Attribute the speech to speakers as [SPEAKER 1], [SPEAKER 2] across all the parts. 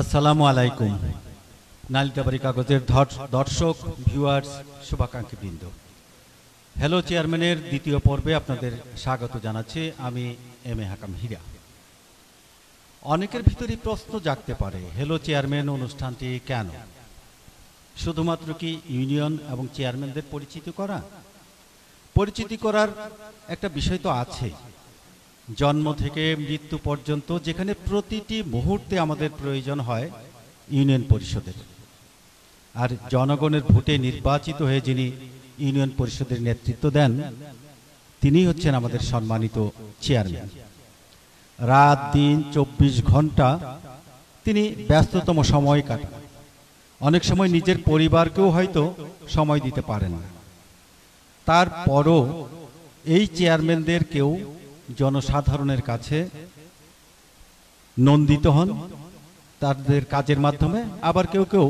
[SPEAKER 1] আসসালামু আলাইকুম নালিতাবাড়ি কাগজের দর্শক ভিউয়ার্স শুভাকাঙ্ক্ষী বৃন্দ হ্যালো চেয়ারম্যানের দ্বিতীয় পর্বে আপনাদের স্বাগত জানাচ্ছি আমি এম এ হাকাম হীরা অনেকের ভিতরে প্রশ্ন জাগতে পারে হ্যালো চেয়ারম্যান অনুষ্ঠানটি কেন শুধুমাত্র কি ইউনিয়ন এবং চেয়ারম্যানদের পরিচিতি করা পরিচিতি করার একটা বিষয় তো আছে জন্ম থেকে মৃত্যু পর্যন্ত যেখানে প্রতিটি মুহূর্তে আমাদের প্রয়োজন হয় ইউনিয়ন পরিষদের আর জনগণের ভোটে নির্বাচিত হয়ে যিনি ইউনিয়ন পরিষদের নেতৃত্ব দেন তিনি হচ্ছেন আমাদের সম্মানিত চেয়ারম্যান রাত দিন চব্বিশ ঘন্টা তিনি ব্যস্ততম সময় কাটান অনেক সময় নিজের পরিবারকেও হয়তো সময় দিতে পারেন না তারপরও এই চেয়ারম্যানদের কেউ জনসাধারণের কাছে নন্দিত হন তাদের কাজের মাধ্যমে আবার কেউ কেউ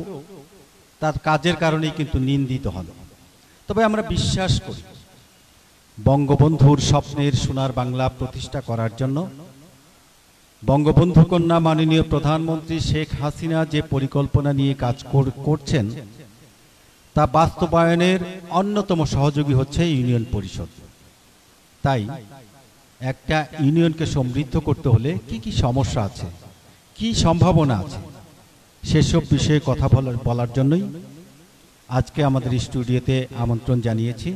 [SPEAKER 1] তার কাজের কারণেই কিন্তু নিন্দিত হন তবে আমরা বিশ্বাস করি বঙ্গবন্ধুর স্বপ্নের সোনার বাংলা প্রতিষ্ঠা করার জন্য বঙ্গবন্ধু কন্যা মাননীয় প্রধানমন্ত্রী শেখ হাসিনা যে পরিকল্পনা নিয়ে কাজ করছেন তা বাস্তবায়নের অন্যতম সহযোগী হচ্ছে ইউনিয়ন পরিষদ তাই একটা ইউনিয়নকে সমৃদ্ধ করতে হলে কি কি সমস্যা আছে কি সম্ভাবনা আছে সেসব বিষয়ে কথা বলার বলার জন্যই আজকে আমাদের স্টুডিওতে আমন্ত্রণ জানিয়েছি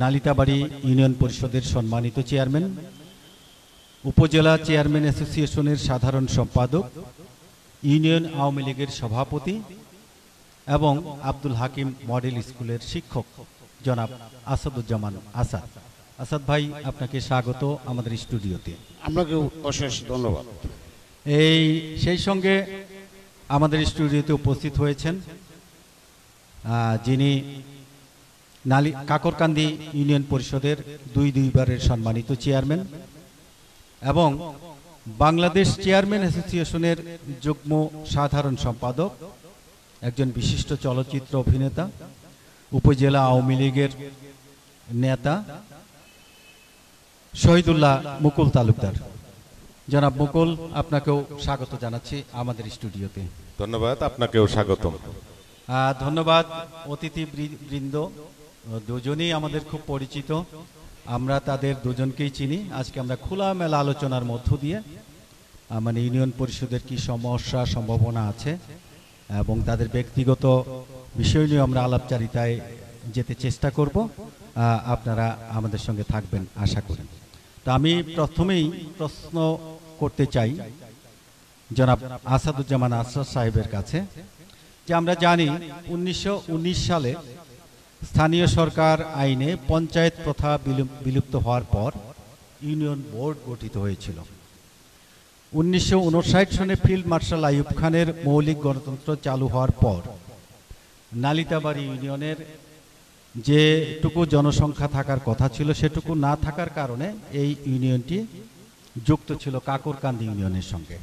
[SPEAKER 1] নালিতাবাড়ি ইউনিয়ন পরিষদের সম্মানিত চেয়ারম্যান উপজেলা চেয়ারম্যান অ্যাসোসিয়েশনের সাধারণ সম্পাদক ইউনিয়ন আওয়ামী লীগের সভাপতি এবং আব্দুল হাকিম মডেল স্কুলের শিক্ষক জনাব আসাদুজ্জামান আসাদ আসাদ ভাই আপনাকে স্বাগত আমাদের স্টুডিওতে আপনাকে
[SPEAKER 2] অশেষ ধন্যবাদ
[SPEAKER 1] এই সেই সঙ্গে আমাদের স্টুডিওতে উপস্থিত হয়েছেন যিনি
[SPEAKER 3] নালি কাকরকান্দি ইউনিয়ন পরিষদের দুই দুইবারের
[SPEAKER 1] সম্মানিত চেয়ারম্যান এবং বাংলাদেশ চেয়ারম্যান অ্যাসোসিয়েশনের যুগ্ম সাধারণ সম্পাদক একজন বিশিষ্ট চলচ্চিত্র অভিনেতা উপজেলা আওয়ামী লীগের নেতা
[SPEAKER 3] শহীদুল্লাহ মুকুল তালুকদার
[SPEAKER 1] জনাব মুকুল আপনাকেও স্বাগত জানাচ্ছি আমাদের স্টুডিওতে
[SPEAKER 4] ধন্যবাদ আপনাকেও স্বাগত
[SPEAKER 1] ধন্যবাদ অতিথি বৃন্দ দুজনেই আমাদের খুব পরিচিত আমরা তাদের দুজনকেই চিনি আজকে আমরা খোলামেলা আলোচনার মধ্য দিয়ে মানে ইউনিয়ন পরিষদের কি সমস্যা সম্ভাবনা আছে এবং তাদের ব্যক্তিগত বিষয় নিয়ে আমরা আলাপচারিতায় যেতে চেষ্টা করব আপনারা আমাদের সঙ্গে থাকবেন আশা করি তো আমি প্রথমেই প্রশ্ন করতে চাই জনাব আসাদুজ্জামান আসাদ সাহেবের কাছে যে আমরা জানি উনিশশো সালে স্থানীয় সরকার আইনে পঞ্চায়েত প্রথা বিলুপ্ত হওয়ার পর ইউনিয়ন বোর্ড গঠিত হয়েছিল উনিশশো সনে ফিল্ড মার্শাল আইব খানের মৌলিক গণতন্ত্র চালু হওয়ার পর নালিতাবাড়ি ইউনিয়নের যেটুকু জনসংখ্যা থাকার কথা ছিল সেটুকু না থাকার কারণে এই ইউনিয়নটি যুক্ত ছিল কাকরকান্দি ইউনিয়নের সঙ্গে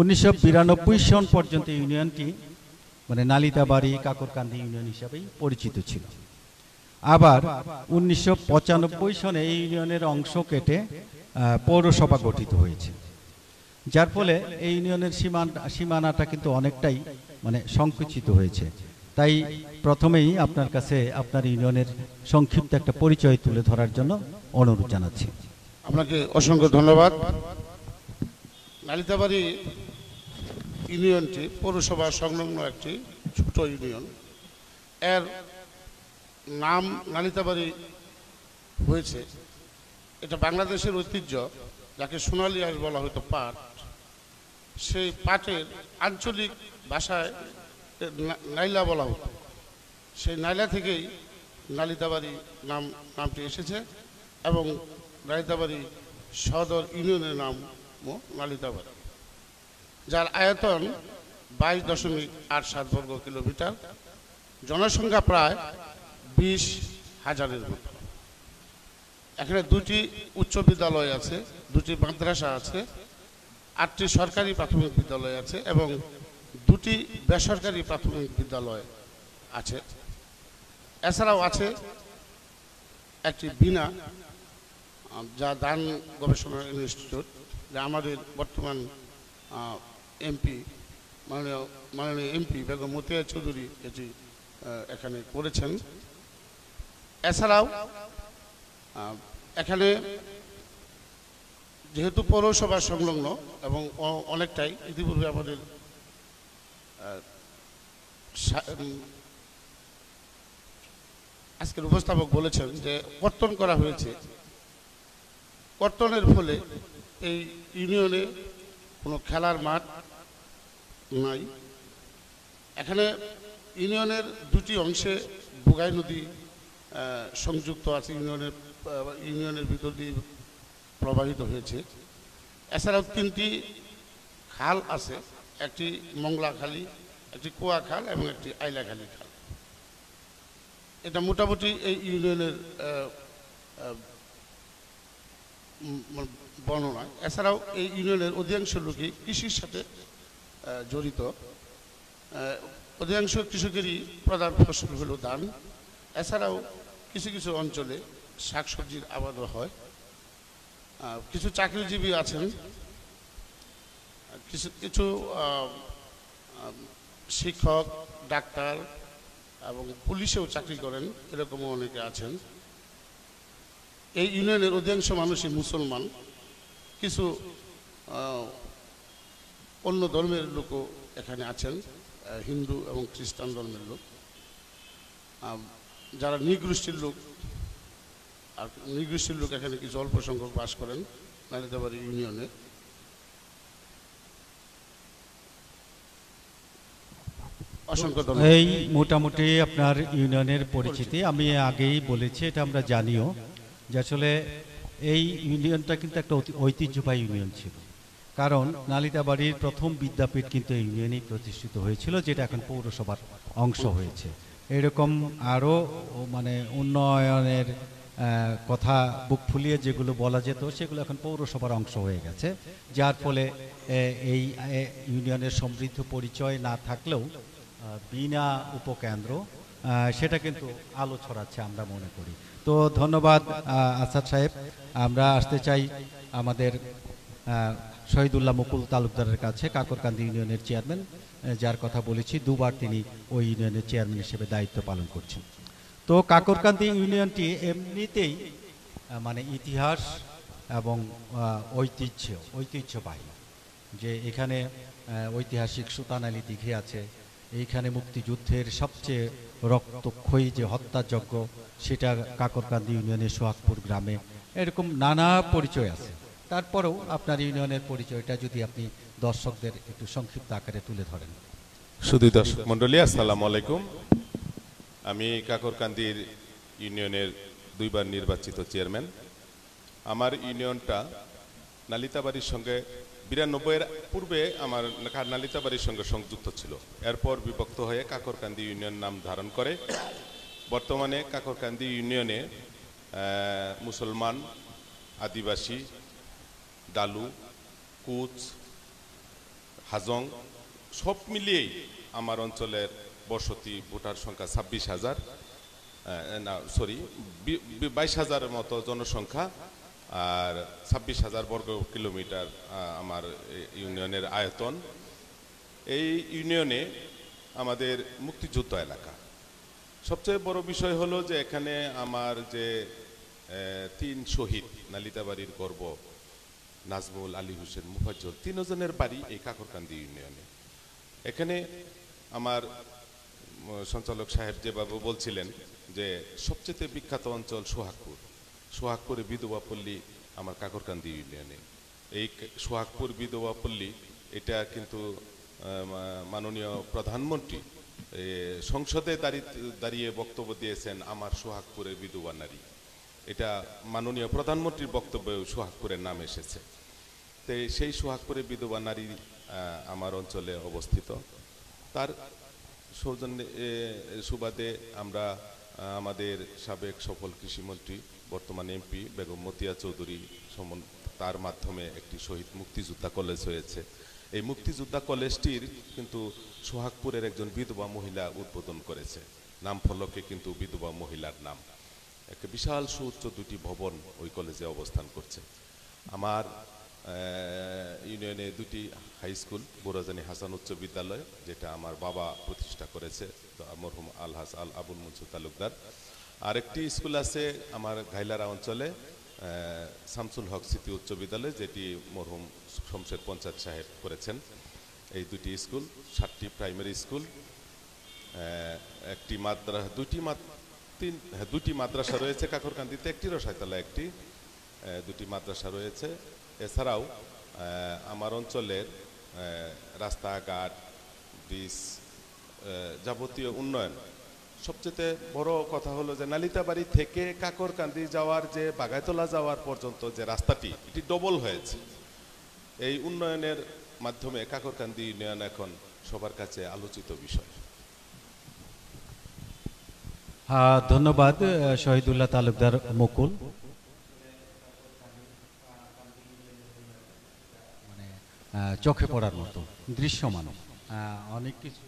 [SPEAKER 1] উনিশশো সন পর্যন্ত ইউনিয়নটি মানে নালিতাবাড়ি কাকরকান্দি ইউনিয়ন হিসাবেই পরিচিত ছিল আবার উনিশশো সনে এই ইউনিয়নের অংশ কেটে পৌরসভা গঠিত হয়েছে যার ফলে এই ইউনিয়নের সীমানা সীমানাটা কিন্তু অনেকটাই মানে সংকুচিত হয়েছে তাই প্রথমেই আপনার কাছে আপনার ইউনিয়নের সংক্ষিপ্ত একটা পরিচয় তুলে ধরার জন্য অনুরোধ জানাচ্ছি
[SPEAKER 2] আপনাকে অসংখ্য ধন্যবাদ নালিতাবাড়ি ইউনিয়নটি পৌরসভা সংলগ্ন একটি ছোট ইউনিয়ন এর নাম নালিতাবাড়ি হয়েছে এটা বাংলাদেশের ঐতিহ্য যাকে সোনালি আজ বলা হয়তো পাট সেই পাটের আঞ্চলিক ভাষায় নাইলা বলা হতো সেই নাইলা থেকেই নালিতাবাড়ি নাম নামটি এসেছে এবং নালিতাবাড়ি সদর ইউনিয়নের নাম নালিতাবাড়ি যার আয়তন বাইশ দশমিক আট সাত বর্গ কিলোমিটার জনসংখ্যা প্রায় বিশ হাজারের মতো এখানে দুটি উচ্চ বিদ্যালয় আছে দুটি মাদ্রাসা আছে আটটি সরকারি প্রাথমিক বিদ্যালয় আছে এবং দুটি বেসরকারি প্রাথমিক বিদ্যালয় আছে এছাড়াও আছে একটি বিনা যা দান গবেষণা ইনস্টিটিউট যা আমাদের বর্তমান এমপি মাননীয় মাননীয় এমপি বেগম মতিয়া চৌধুরী এটি এখানে করেছেন এছাড়াও এখানে যেহেতু পৌরসভা সংলগ্ন এবং অনেকটাই ইতিপূর্বে আমাদের আজকের উপস্থাপক বলেছেন যে কর্তন করা হয়েছে কর্তনের ফলে এই ইউনিয়নে কোনো খেলার মাঠ নাই এখানে ইউনিয়নের দুটি অংশে বুগাই নদী সংযুক্ত আছে ইউনিয়নের ইউনিয়নের ভিতর দিয়ে প্রবাহিত হয়েছে এছাড়াও তিনটি খাল আছে একটি মংলাখালি একটি কুয়াখাল এবং একটি আইলাখালি খাল এটা মোটামুটি এই ইউনিয়নের বর্ণনা এছাড়াও এই ইউনিয়নের অধিকাংশ লোকই কৃষির সাথে জড়িত অধিকাংশ কৃষকেরই প্রধান ফসল হলো ধান এছাড়াও কিছু কিছু অঞ্চলে শাকসবজির আবাদও হয় কিছু চাকরিজীবী আছেন কিছু কিছু শিক্ষক ডাক্তার এবং পুলিশেও চাকরি করেন এরকমও অনেকে আছেন এই ইউনিয়নের অধিকাংশ মানুষই মুসলমান কিছু অন্য ধর্মের লোকও এখানে আছেন হিন্দু এবং খ্রিস্টান ধর্মের লোক যারা নিগোষ্ঠীর লোক আর নিগোষ্ঠীর লোক এখানে কিছু অল্প সংখ্যক বাস করেন নারীদাবাড়ি ইউনিয়নে এই মোটামুটি আপনার
[SPEAKER 1] ইউনিয়নের পরিচিতি আমি আগেই বলেছি এটা আমরা জানিও যে আসলে এই ইউনিয়নটা কিন্তু একটা ঐতিহ্যবাহী ইউনিয়ন ছিল কারণ নালিতাবাড়ির প্রথম বিদ্যাপীঠ কিন্তু এই ইউনিয়নেই প্রতিষ্ঠিত হয়েছিল যেটা এখন পৌরসভার অংশ হয়েছে এরকম আরও মানে উন্নয়নের কথা বুক ফুলিয়ে যেগুলো বলা যেত সেগুলো এখন পৌরসভার অংশ হয়ে গেছে যার ফলে এই ইউনিয়নের সমৃদ্ধ পরিচয় না থাকলেও বিনা উপকেন্দ্র সেটা কিন্তু আলো ছড়াচ্ছে আমরা মনে করি তো ধন্যবাদ আসাদ সাহেব আমরা আসতে চাই আমাদের শহীদুল্লাহ মুকুল তালুকদারের কাছে কাকরকান্দি ইউনিয়নের চেয়ারম্যান যার কথা বলেছি দুবার তিনি ওই ইউনিয়নের চেয়ারম্যান হিসেবে দায়িত্ব পালন করছেন তো কাকরকান্দি ইউনিয়নটি এমনিতেই মানে ইতিহাস এবং ঐতিহ্য ঐতিহ্যবাহী যে এখানে ঐতিহাসিক সুতানালি দিঘে আছে এইখানে মুক্তিযুদ্ধের সবচেয়ে রক্তক্ষয়ী যে হত্যাযজ্ঞ সেটা কাকরকান্দি ইউনিয়নের সোহাগপুর গ্রামে এরকম নানা পরিচয় আছে তারপরেও আপনার ইউনিয়নের পরিচয়টা যদি আপনি দর্শকদের একটু সংক্ষিপ্ত আকারে তুলে ধরেন
[SPEAKER 4] শুধু দর্শক মণ্ডলী আসসালামু আলাইকুম আমি কাকরকান্দির ইউনিয়নের দুইবার নির্বাচিত চেয়ারম্যান আমার ইউনিয়নটা নালিতাবাড়ির সঙ্গে বিরানব্বইয়ের পূর্বে আমার কার্নালিচাবাড়ির সঙ্গে সংযুক্ত ছিল এরপর বিভক্ত হয়ে কাকরকান্দি ইউনিয়ন নাম ধারণ করে বর্তমানে কাকরকান্দি ইউনিয়নে মুসলমান আদিবাসী ডালু কুচ হাজং সব মিলিয়েই আমার অঞ্চলের বসতি ভোটার সংখ্যা ছাব্বিশ হাজার না সরি বাইশ হাজারের মতো জনসংখ্যা আর ছাব্বিশ হাজার বর্গ কিলোমিটার আমার ইউনিয়নের আয়তন এই ইউনিয়নে আমাদের মুক্তিযুদ্ধ এলাকা সবচেয়ে বড় বিষয় হলো যে এখানে আমার যে তিন শহীদ নালিতাবাড়ির গর্ব নাজমুল আলী হোসেন মুফাজ্জল তিনজনের বাড়ি এই কাকরকান্দি ইউনিয়নে এখানে আমার সঞ্চালক সাহেব যেভাবে বলছিলেন যে সবচেয়ে বিখ্যাত অঞ্চল সোহাগপুর সোহাগ করে বিধবা পল্লী আমার কাকরকান্দি ইউনিয়নে এই সোহাগপুর বিধবা পল্লী এটা কিন্তু মাননীয় প্রধানমন্ত্রী সংসদে দাঁড়িয়ে বক্তব্য দিয়েছেন আমার সোহাগপুরের বিধবা নারী এটা মাননীয় প্রধানমন্ত্রীর বক্তব্যে সোহাগপুরের নাম এসেছে তো সেই সোহাগপুরে বিধবা নারী আমার অঞ্চলে অবস্থিত তার সৌজন্য সুবাদে আমরা আমাদের সাবেক সফল কৃষিমন্ত্রী বর্তমান এমপি বেগম মতিয়া চৌধুরী তার মাধ্যমে একটি শহীদ মুক্তিযোদ্ধা কলেজ হয়েছে এই মুক্তিযোদ্ধা কলেজটির কিন্তু সোহাগপুরের একজন বিধবা মহিলা উদ্বোধন করেছে নাম ফলকে কিন্তু বিধবা মহিলার নাম একটা বিশাল সুউচ্চ দুটি ভবন ওই কলেজে অবস্থান করছে আমার ইউনিয়নে দুটি হাই স্কুল বোরাজানি হাসান উচ্চ বিদ্যালয় যেটা আমার বাবা প্রতিষ্ঠা করেছে মরহুম আলহাস আল আবুল মনসুর তালুকদার আরেকটি স্কুল আছে আমার ঘাইলারা অঞ্চলে শামসুল হক স্মৃতি উচ্চ বিদ্যালয় যেটি মরহুম শমশের পঞ্চায়েত সাহেব করেছেন এই দুটি স্কুল সাতটি প্রাইমারি স্কুল একটি মাদ্রাসা দুটি তিন হ্যাঁ, দুটি মাদ্রাসা রয়েছে কাকরকান্দিতে একটি রসায়তলা একটি দুটি মাদ্রাসা রয়েছে এছাড়াও আমার অঞ্চলের রাস্তাঘাট ব্রিজ যাবতীয় উন্নয়ন সবচেয়ে বড় কথা হলো যে নালিতাবাড়ি থেকে কাকরকান্দি যাওয়ার যে বাগাইতলা যাওয়ার পর্যন্ত যে রাস্তাটি এটি ডবল হয়েছে এই উন্নয়নের মাধ্যমে কাকরকান্দি ইউনিয়ন এখন সবার কাছে আলোচিত বিষয়
[SPEAKER 1] হ্যাঁ ধন্যবাদ শহীদুল্লাহ তালুকদার মুকুল মানে, চোখে পড়ার মতো দৃশ্যমান অনেক কিছু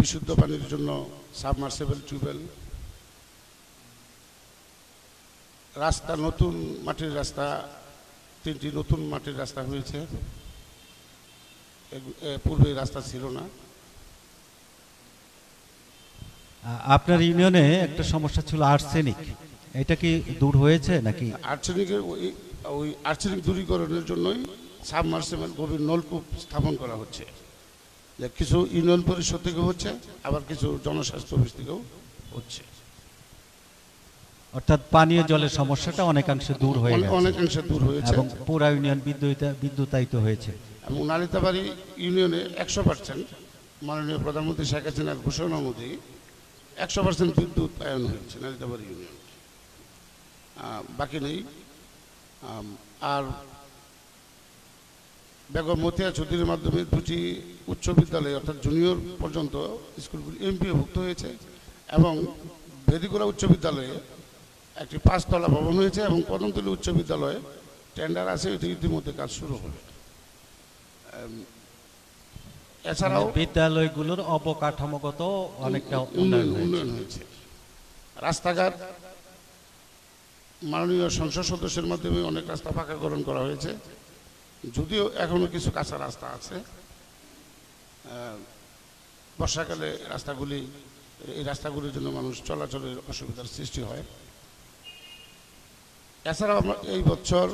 [SPEAKER 2] বিশুদ্ধ পানির জন্য সাবমার্সেবল টিউবওয়েল রাস্তা নতুন মাটির রাস্তা তিনটি নতুন মাটির রাস্তা হয়েছে পূর্বে রাস্তা ছিল না আপনার ইউনিয়নে একটা সমস্যা ছিল আর্সেনিক
[SPEAKER 1] এটা কি দূর হয়েছে নাকি
[SPEAKER 2] আর্সেনিকের ওই আর্সেনিক দূরীকরণের জন্যই সাবমার্সেবল গভীর নলকূপ স্থাপন করা হচ্ছে কিছু ইউনিয়ন পরিষদ থেকে হচ্ছে আবার কিছু জনস্বাস্থ্য অফিস থেকেও হচ্ছে
[SPEAKER 1] অর্থাৎ পানীয় জলের সমস্যাটা অনেকাংশে দূর হয়ে গেছে অনেকাংশে দূর হয়েছে এবং পুরা ইউনিয়ন বিদ্যুৎ বিদ্যুতায়িত হয়েছে
[SPEAKER 2] এবং নালিতাবাড়ি ইউনিয়নে একশো পার্সেন্ট মাননীয় প্রধানমন্ত্রী শেখ হাসিনার ঘোষণা অনুযায়ী একশো পার্সেন্ট বিদ্যুৎ আয়ন হয়েছে নালিতাবাড়ি ইউনিয়ন বাকি নেই আর বেগম মতিয়া চৌধুরীর মাধ্যমে দুটি উচ্চ বিদ্যালয় অর্থাৎ জুনিয়র পর্যন্ত স্কুলগুলি ভুক্ত হয়েছে এবং ভেদিকুলা উচ্চ বিদ্যালয়ে একটি পাঁচতলা ভবন হয়েছে এবং কদমতলী উচ্চ বিদ্যালয়ে টেন্ডার আছে এটি ইতিমধ্যে কাজ শুরু হবে এছাড়াও মানে বিদ্যালয়গুলোর অবকাঠামোগত অনেকটা উন্নয়ন উন্নয়ন হয়েছে রাস্তাঘাট মাননীয় সংসদ সদস্যের মাধ্যমে অনেক রাস্তা পাকাকরণ করা হয়েছে যদিও এখনও কিছু কাঁচা রাস্তা আছে বর্ষাকালে রাস্তাগুলি এই রাস্তাগুলির জন্য মানুষ চলাচলের অসুবিধার সৃষ্টি হয় এছাড়াও আমরা এই বছর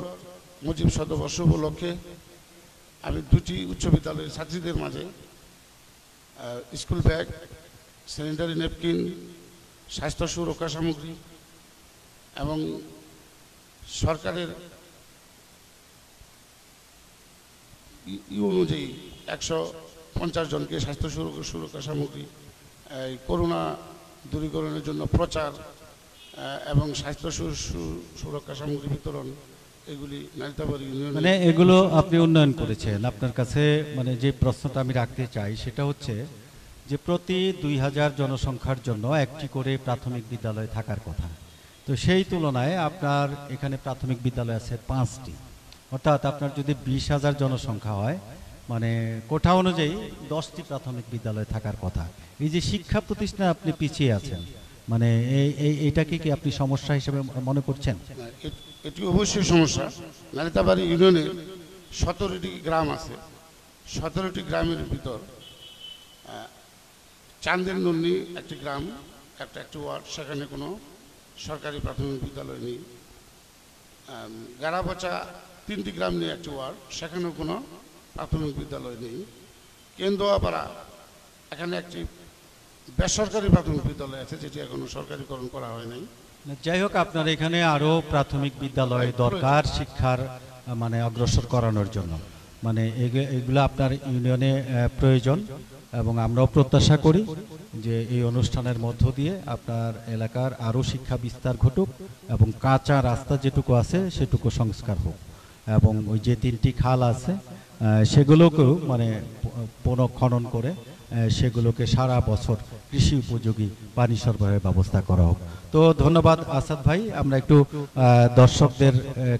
[SPEAKER 2] মুজিব শতবর্ষ উপলক্ষে আমি দুটি উচ্চ বিদ্যালয়ের ছাত্রীদের মাঝে স্কুল ব্যাগ স্যানিটারি ন্যাপকিন স্বাস্থ্য সুরক্ষা সামগ্রী এবং সরকারের
[SPEAKER 3] ই অনুযায়ী
[SPEAKER 2] একশো পঞ্চাশ জনকে স্বাস্থ্য সুরক্ষা সুরক্ষা সামগ্রী এই করোনা দূরীকরণের জন্য প্রচার এবং স্বাস্থ্য সুরক্ষা সামগ্রী বিতরণ এগুলি মানে এগুলো আপনি উন্নয়ন
[SPEAKER 1] করেছেন আপনার কাছে মানে যে প্রশ্নটা আমি রাখতে চাই সেটা হচ্ছে যে প্রতি দুই হাজার জনসংখ্যার জন্য একটি করে প্রাথমিক বিদ্যালয় থাকার কথা তো সেই তুলনায় আপনার এখানে প্রাথমিক বিদ্যালয় আছে পাঁচটি অর্থাৎ আপনার যদি বিশ হাজার জনসংখ্যা হয় মানে কোঠা অনুযায়ী দশটি প্রাথমিক বিদ্যালয় থাকার কথা এই যে শিক্ষা প্রতিষ্ঠানে আপনি পিছিয়ে আছেন মানে এই এইটাকে কি আপনি সমস্যা হিসেবে মনে করছেন এটি অবশ্যই সমস্যা লালিতাবাড়ি ইউনিয়নের
[SPEAKER 2] সতেরোটি গ্রাম আছে সতেরোটি গ্রামের ভিতর চান্দের নন্দী একটি গ্রাম একটা একটি ওয়ার্ড সেখানে কোনো সরকারি প্রাথমিক বিদ্যালয় নেই গাড়াপচা তিনটি গ্রাম নিয়ে একটি ওয়ার্ড সেখানেও কোনো প্রাথমিক বিদ্যালয় নেই কেন্দুয়াপাড়া এখানে একটি বেসরকারি প্রাথমিক বিদ্যালয় আছে যেটি এখনো সরকারিকরণ করা হয় নাই
[SPEAKER 1] যাই হোক আপনার এখানে আরও প্রাথমিক বিদ্যালয় হ্যাঁ, দরকার শিক্ষার মানে অগ্রসর করানোর জন্য মানে এগুলো আপনার ইউনিয়নে প্রয়োজন এবং আমরাও প্রত্যাশা করি যে এই অনুষ্ঠানের মধ্য দিয়ে আপনার এলাকার আরও শিক্ষা বিস্তার ঘটুক এবং কাঁচা রাস্তা যেটুকু আছে সেটুকু সংস্কার হোক এবং ওই যে তিনটি খাল আছে সেগুলোকেও মানে পুনঃখনন করে সেগুলোকে সারা বছর কৃষি উপযোগী পানি সরবরাহের ব্যবস্থা করা হোক তো ধন্যবাদ আসাদ ভাই আমরা একটু দর্শকদের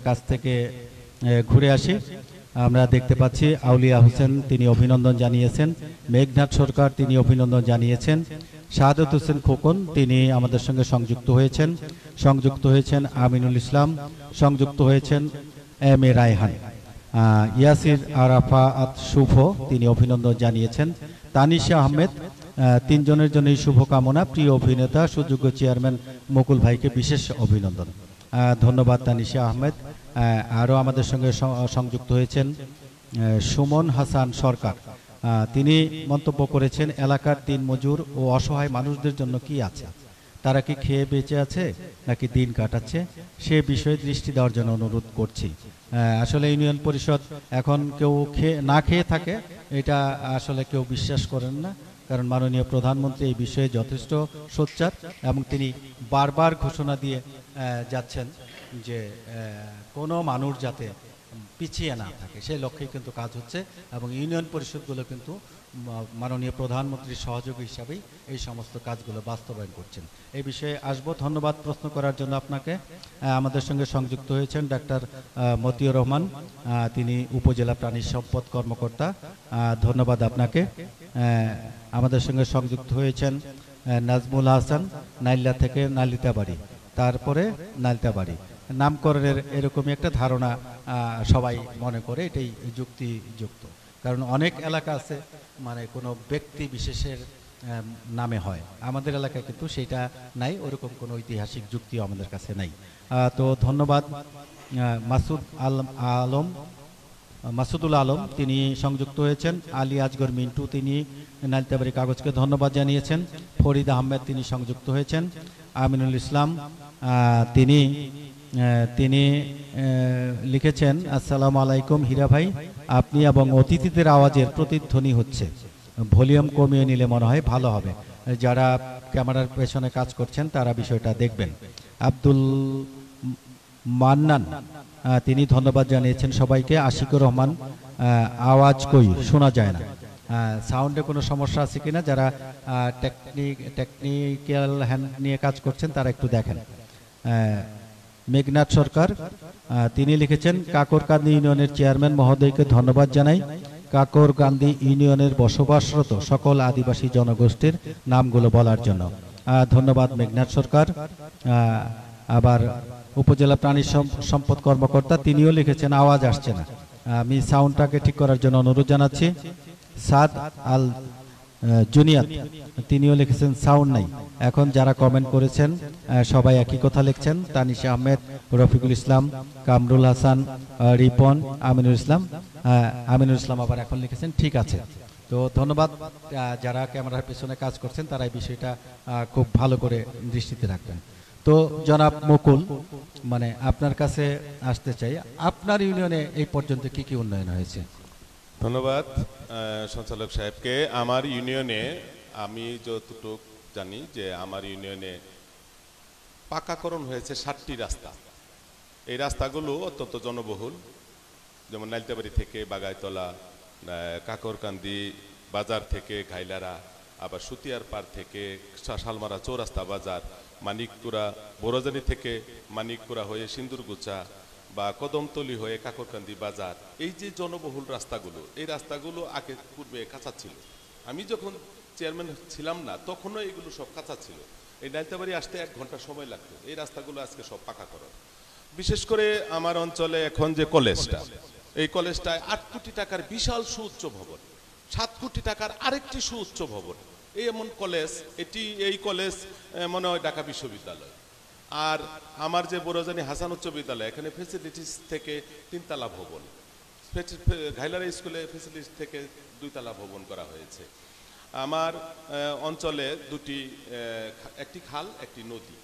[SPEAKER 1] কাছ থেকে ঘুরে আসি আমরা দেখতে পাচ্ছি আউলিয়া হোসেন তিনি অভিনন্দন জানিয়েছেন মেঘনাথ সরকার তিনি অভিনন্দন জানিয়েছেন শাহাদত হোসেন খোকন তিনি আমাদের সঙ্গে সংযুক্ত হয়েছেন সংযুক্ত হয়েছেন আমিনুল ইসলাম সংযুক্ত হয়েছেন এম এ রায়হান ইয়াসির আরাফাত শুভ তিনি অভিনন্দন জানিয়েছেন তানিশা আহমেদ তিনজনের জন্য এই শুভকামনা প্রিয় অভিনেতা সুযোগ্য চেয়ারম্যান মুকুল ভাইকে বিশেষ অভিনন্দন ধন্যবাদ তানিশা আহমেদ আরও আমাদের সঙ্গে সংযুক্ত হয়েছেন সুমন হাসান সরকার তিনি মন্তব্য করেছেন এলাকার তিন মজুর ও অসহায় মানুষদের জন্য কি আছে তারা কি খেয়ে বেঁচে আছে নাকি দিন কাটাচ্ছে সে বিষয়ে দৃষ্টি দেওয়ার জন্য অনুরোধ করছি আসলে ইউনিয়ন পরিষদ এখন কেউ খেয়ে না খেয়ে থাকে এটা আসলে কেউ বিশ্বাস করেন না কারণ মাননীয় প্রধানমন্ত্রী এই বিষয়ে যথেষ্ট সোচ্চার এবং তিনি বারবার ঘোষণা দিয়ে যাচ্ছেন যে কোনো মানুষ যাতে পিছিয়ে না থাকে সেই লক্ষ্যে কিন্তু কাজ হচ্ছে এবং ইউনিয়ন পরিষদগুলো কিন্তু মাননীয় প্রধানমন্ত্রীর সহযোগী হিসাবেই এই সমস্ত কাজগুলো বাস্তবায়ন করছেন এই বিষয়ে আসবো ধন্যবাদ প্রশ্ন করার জন্য আপনাকে আমাদের সঙ্গে সংযুক্ত হয়েছেন ডাক্তার মতিউর রহমান তিনি উপজেলা প্রাণী সম্পদ কর্মকর্তা ধন্যবাদ আপনাকে আমাদের সঙ্গে সংযুক্ত হয়েছেন নাজমুল হাসান নাইল্লা থেকে নালিতাবাড়ি তারপরে নালিতা বাড়ি নামকরণের এরকমই একটা ধারণা সবাই মনে করে এটাই যুক্তিযুক্ত কারণ অনেক এলাকা আছে মানে কোনো ব্যক্তি বিশেষের নামে হয় আমাদের এলাকায় কিন্তু সেটা নাই ওরকম কোনো ঐতিহাসিক যুক্তিও আমাদের কাছে নাই তো ধন্যবাদ মাসুদ আলম আলম মাসুদুল আলম তিনি সংযুক্ত হয়েছেন আলী আজগর মিন্টু তিনি নালিতাবাড়ি কাগজকে ধন্যবাদ জানিয়েছেন ফরিদ আহমেদ তিনি সংযুক্ত হয়েছেন আমিনুল ইসলাম তিনি তিনি লিখেছেন আসসালামু আলাইকুম হীরা ভাই আপনি এবং অতিথিদের আওয়াজের প্রতিধ্বনি হচ্ছে ভলিউম কমিয়ে নিলে মনে হয় ভালো হবে যারা ক্যামেরার পেছনে কাজ করছেন তারা বিষয়টা দেখবেন আব্দুল মান্নান তিনি ধন্যবাদ জানিয়েছেন সবাইকে আশিকুর রহমান আওয়াজ কই শোনা যায় না সাউন্ডে কোনো সমস্যা আছে কি না যারা টেকনিক টেকনিক্যাল হ্যান্ড নিয়ে কাজ করছেন তারা একটু দেখেন মেঘনাথ সরকার তিনি লিখেছেন কাকরকান্দি ইউনিয়নের চেয়ারম্যান মহোদয়কে ধন্যবাদ জানাই কাকর গান্ধী ইউনিয়নের বসবাসরত সকল আদিবাসী জনগোষ্ঠীর নামগুলো বলার জন্য ধন্যবাদ মেঘনাথ সরকার আবার উপজেলা প্রাণী সম্পদ কর্মকর্তা তিনিও লিখেছেন আওয়াজ আসছে না আমি সাউন্ডটাকে ঠিক করার জন্য অনুরোধ জানাচ্ছি সাদ আল জুনিয়ার তিনিও লিখেছেন সাউন্ড নাই এখন যারা কমেন্ট করেছেন সবাই একই কথা লিখছেন তানিশা আহমেদ রফিকুল ইসলাম কামরুল হাসান রিপন আমিনুল ইসলাম আমিনুল ইসলাম আবার এখন লিখেছেন ঠিক আছে তো ধন্যবাদ যারা ক্যামেরার পেছনে কাজ করছেন তারা এই বিষয়টা খুব ভালো করে দৃষ্টিতে রাখবেন তো জনাব মুকুল মানে আপনার কাছে আসতে চাই আপনার ইউনিয়নে এই পর্যন্ত কি কি উন্নয়ন হয়েছে
[SPEAKER 4] ধন্যবাদ সঞ্চালক সাহেবকে আমার ইউনিয়নে আমি যতটুক জানি যে আমার ইউনিয়নে পাকাকরণ হয়েছে ষাটটি রাস্তা এই রাস্তাগুলো অত্যন্ত জনবহুল যেমন নালিতাবাড়ি থেকে বাগাইতলা কাকরকান্দি বাজার থেকে ঘাইলারা আবার সুতিয়ার পার থেকে শালমারা চৌরাস্তা বাজার মানিকপুরা বোরজানি থেকে মানিকপুরা হয়ে সিন্দুরগুচা বা কদমতলি হয়ে কাকরকান্দি বাজার এই যে জনবহুল রাস্তাগুলো এই রাস্তাগুলো আগে পূর্বে কাঁচা ছিল আমি যখন চেয়ারম্যান ছিলাম না তখনও এগুলো সব কাঁচা ছিল এই নাইতাবাড়ি আসতে এক ঘন্টা সময় লাগতো এই রাস্তাগুলো আজকে সব পাকা করো বিশেষ করে আমার অঞ্চলে এখন যে কলেজটা এই কলেজটায় আট কোটি টাকার বিশাল সুউচ্চ ভবন সাত কোটি টাকার আরেকটি সুউচ্চ ভবন এই এমন কলেজ এটি এই কলেজ মনে হয় ঢাকা বিশ্ববিদ্যালয় আর আমার যে বড়জানি হাসান উচ্চ বিদ্যালয় এখানে ফেসিলিটিস থেকে তিনতলা ভবন ঘাইলারা স্কুলে ফেসিলিটিস থেকে দুইতলা ভবন করা হয়েছে আমার অঞ্চলে দুটি একটি খাল একটি নদী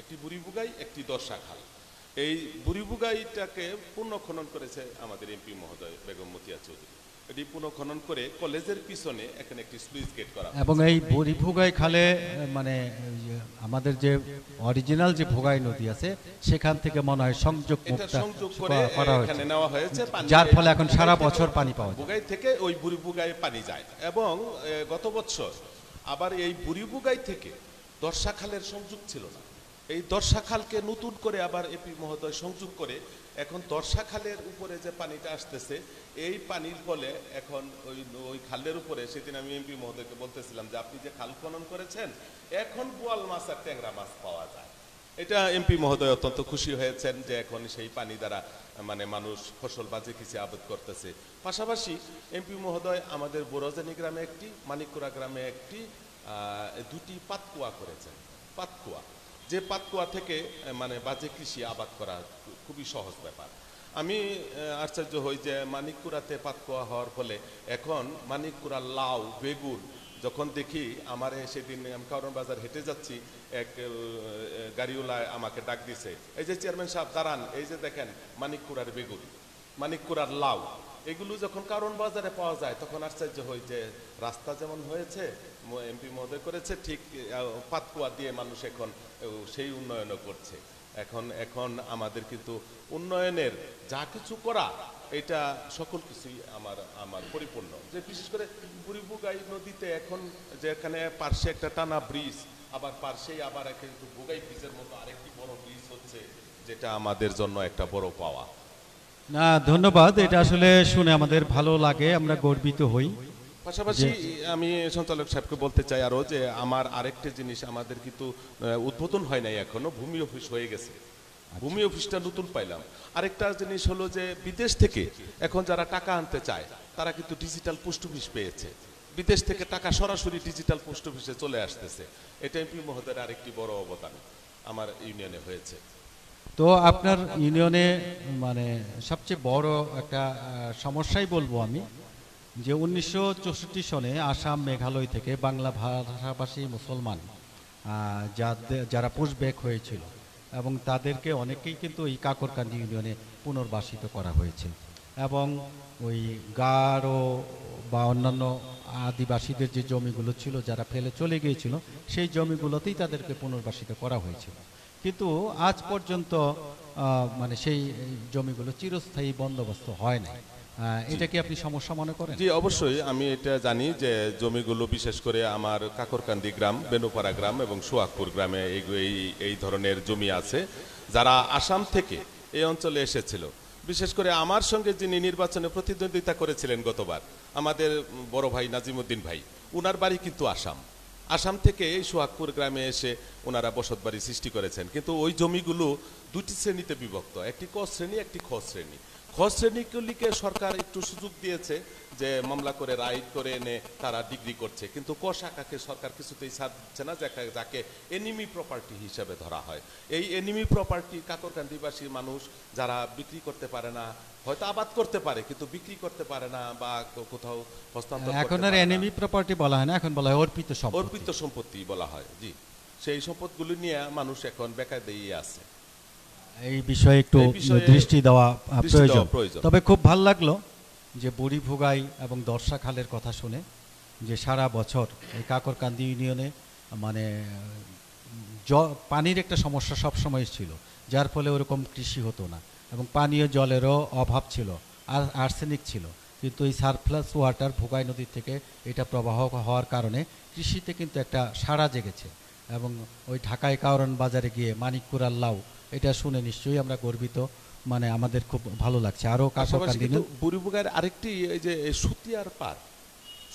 [SPEAKER 4] একটি বুড়িবুগাই একটি দর্শা খাল এই বুড়িবুগাইটাকে খনন করেছে আমাদের এমপি মহোদয় বেগম মতিয়া চৌধুরী পুনঃখনন করে কলেজের পিছনে এখানে একটি স্লুইস গেট করা এবং এই
[SPEAKER 1] বুড়িভোগাই খালে মানে আমাদের যে অরিজিনাল যে ভোগাই নদী আছে সেখান থেকে মনে হয় সংযোগ সংযোগ করা এখানে নেওয়া হয়েছে যার ফলে এখন সারা বছর পানি পাওয়া যায়
[SPEAKER 4] ভোগাই থেকে ওই বুড়িভোগায় পানি যায় এবং গত বছর আবার এই বুড়িভোগাই থেকে দর্শাখালের সংযোগ ছিল না এই খালকে নতুন করে আবার এপি মহোদয় সংযোগ করে এখন তর্ষা খালের উপরে যে পানিটা আসতেছে এই পানির ফলে এখন ওই ওই খালের উপরে সেদিন আমি এমপি মহোদয়কে বলতেছিলাম যে আপনি যে খাল খনন করেছেন এখন বোয়াল মাছ আর ট্যাংরা মাছ পাওয়া যায় এটা এমপি মহোদয় অত্যন্ত খুশি হয়েছেন যে এখন সেই পানি দ্বারা মানে মানুষ ফসল বাজে কিছু আবদ করতেছে পাশাপাশি এমপি মহোদয় আমাদের বোরজানি গ্রামে একটি মানিকুরা গ্রামে একটি দুটি পাতকুয়া করেছেন পাতকুয়া যে পাতকুয়া থেকে মানে বাজে কৃষি আবাদ করা খুবই সহজ ব্যাপার আমি আশ্চর্য হই যে মানিকপুরাতে পাতকুয়া হওয়ার ফলে এখন মানিকপুরা লাউ বেগুন যখন দেখি আমার সেদিন আমি কারণ বাজার হেঁটে যাচ্ছি এক গাড়িওয়ালা আমাকে ডাক দিছে এই যে চেয়ারম্যান সাহেব দাঁড়ান এই যে দেখেন মানিকপুরার বেগুন মানিকপুরার লাউ এগুলো যখন কারণ বাজারে পাওয়া যায় তখন আশ্চর্য হই যে রাস্তা যেমন হয়েছে এমপি মহোদয় করেছে ঠিক পাতকুয়া দিয়ে মানুষ এখন সেই উন্নয়নও করছে এখন এখন আমাদের কিন্তু উন্নয়নের যা কিছু করা এটা সকল কিছুই আমার আমার পরিপূর্ণ যে বিশেষ করে বুড়িবুগাই নদীতে এখন যেখানে পার্শ্বে একটা টানা ব্রিজ আবার পার্শ্বেই আবার কিন্তু বুগাই ব্রিজের মতো আরেকটি বড় ব্রিজ হচ্ছে যেটা আমাদের জন্য একটা বড় পাওয়া
[SPEAKER 1] না ধন্যবাদ এটা আসলে শুনে আমাদের ভালো লাগে আমরা গর্বিত হই পাশাপাশি
[SPEAKER 4] আমি সঞ্চালক সাহেবকে বলতে চাই আরও যে আমার আরেকটা জিনিস আমাদের কিন্তু উদ্বোধন হয় নাই এখনো ভূমি অফিস হয়ে গেছে আচ্ছা। ভূমি অফিসটা নতুন পাইলাম আরেকটা জিনিস হলো যে বিদেশ থেকে এখন যারা টাকা আনতে চায় তারা কিন্তু ডিজিটাল পোস্ট অফিস পেয়েছে বিদেশ থেকে টাকা সরাসরি ডিজিটাল পোস্ট অফিসে চলে আসতেছে এটা এমপি মহোদয়ের আরেকটি বড় অবদান আমার ইউনিয়নে হয়েছে তো আপনার
[SPEAKER 1] ইউনিয়নে মানে সবচেয়ে বড় একটা সমস্যাই বলবো আমি যে উনিশশো সনে আসাম মেঘালয় থেকে বাংলা ভাষাভাষী মুসলমান যারা পুষবেক হয়েছিল এবং তাদেরকে অনেকেই কিন্তু এই কাকরকান্দি ইউনিয়নে পুনর্বাসিত করা হয়েছে এবং ওই গাঢ় বা অন্যান্য আদিবাসীদের যে জমিগুলো ছিল যারা ফেলে চলে গিয়েছিল সেই জমিগুলোতেই তাদেরকে পুনর্বাসিত করা হয়েছিল কিন্তু আজ পর্যন্ত মানে সেই জমিগুলো চিরস্থায়ী বন্দোবস্ত হয় নাই এটা কি আপনি সমস্যা মনে করেন জি
[SPEAKER 4] অবশ্যই আমি এটা জানি যে জমিগুলো বিশেষ করে আমার কাকরকান্দি গ্রাম বেনুপাড়া গ্রাম এবং সোয়াকপুর গ্রামে এই এই ধরনের জমি আছে যারা আসাম থেকে এই অঞ্চলে এসেছিল বিশেষ করে আমার সঙ্গে যিনি নির্বাচনে প্রতিদ্বন্দ্বিতা করেছিলেন গতবার আমাদের বড় ভাই নাজিমুদ্দিন ভাই উনার বাড়ি কিন্তু আসাম আসাম থেকে এই সোহাগপুর গ্রামে এসে ওনারা বসত বাড়ি সৃষ্টি করেছেন কিন্তু ওই জমিগুলো দুটি শ্রেণীতে বিভক্ত একটি ক শ্রেণী একটি খ শ্রেণী শ্রেণীগুলিকে সরকার একটু সুযোগ দিয়েছে যে মামলা করে রাইড করে এনে তারা ডিগ্রি করছে কিন্তু ক শাখাকে সরকার কিছুতেই ছাড় দিচ্ছে না যাকে এনিমি প্রপার্টি হিসেবে ধরা হয় এই এনিমি প্রপার্টি মানুষ যারা বিক্রি করতে পারে না হয়তো আবাদ করতে পারে কিন্তু বিক্রি করতে পারে না বা কোথাও হস্তান্তর এখন আর
[SPEAKER 1] এনিমি প্রপার্টি বলা হয় না এখন বলা হয়
[SPEAKER 4] অর্পিত সম্পত্তি বলা হয় জি সেই সম্পদগুলি নিয়ে মানুষ এখন দিয়ে আছে এই বিষয়ে একটু দৃষ্টি দেওয়া প্রয়োজন তবে
[SPEAKER 1] খুব ভাল লাগলো যে বুড়ি ভোগাই এবং দর্শা খালের কথা শুনে যে সারা বছর এই কাকরকান্দি ইউনিয়নে মানে জ পানির একটা সমস্যা সবসময় ছিল যার ফলে ওরকম কৃষি হতো না এবং পানীয় জলেরও অভাব ছিল আর আর্সেনিক ছিল কিন্তু এই সারপ্লাস ওয়াটার ভোগাই নদীর থেকে এটা প্রবাহ হওয়ার কারণে কৃষিতে কিন্তু একটা সাড়া জেগেছে এবং ওই ঢাকায় কাউরান বাজারে গিয়ে মানিকপুরার লাউ এটা শুনে নিশ্চয়ই আমরা গর্বিত মানে আমাদের খুব ভালো লাগছে আরও কাছাকাছি
[SPEAKER 4] বুড়িবুগার আরেকটি এই যে সুতিয়ার পার্ক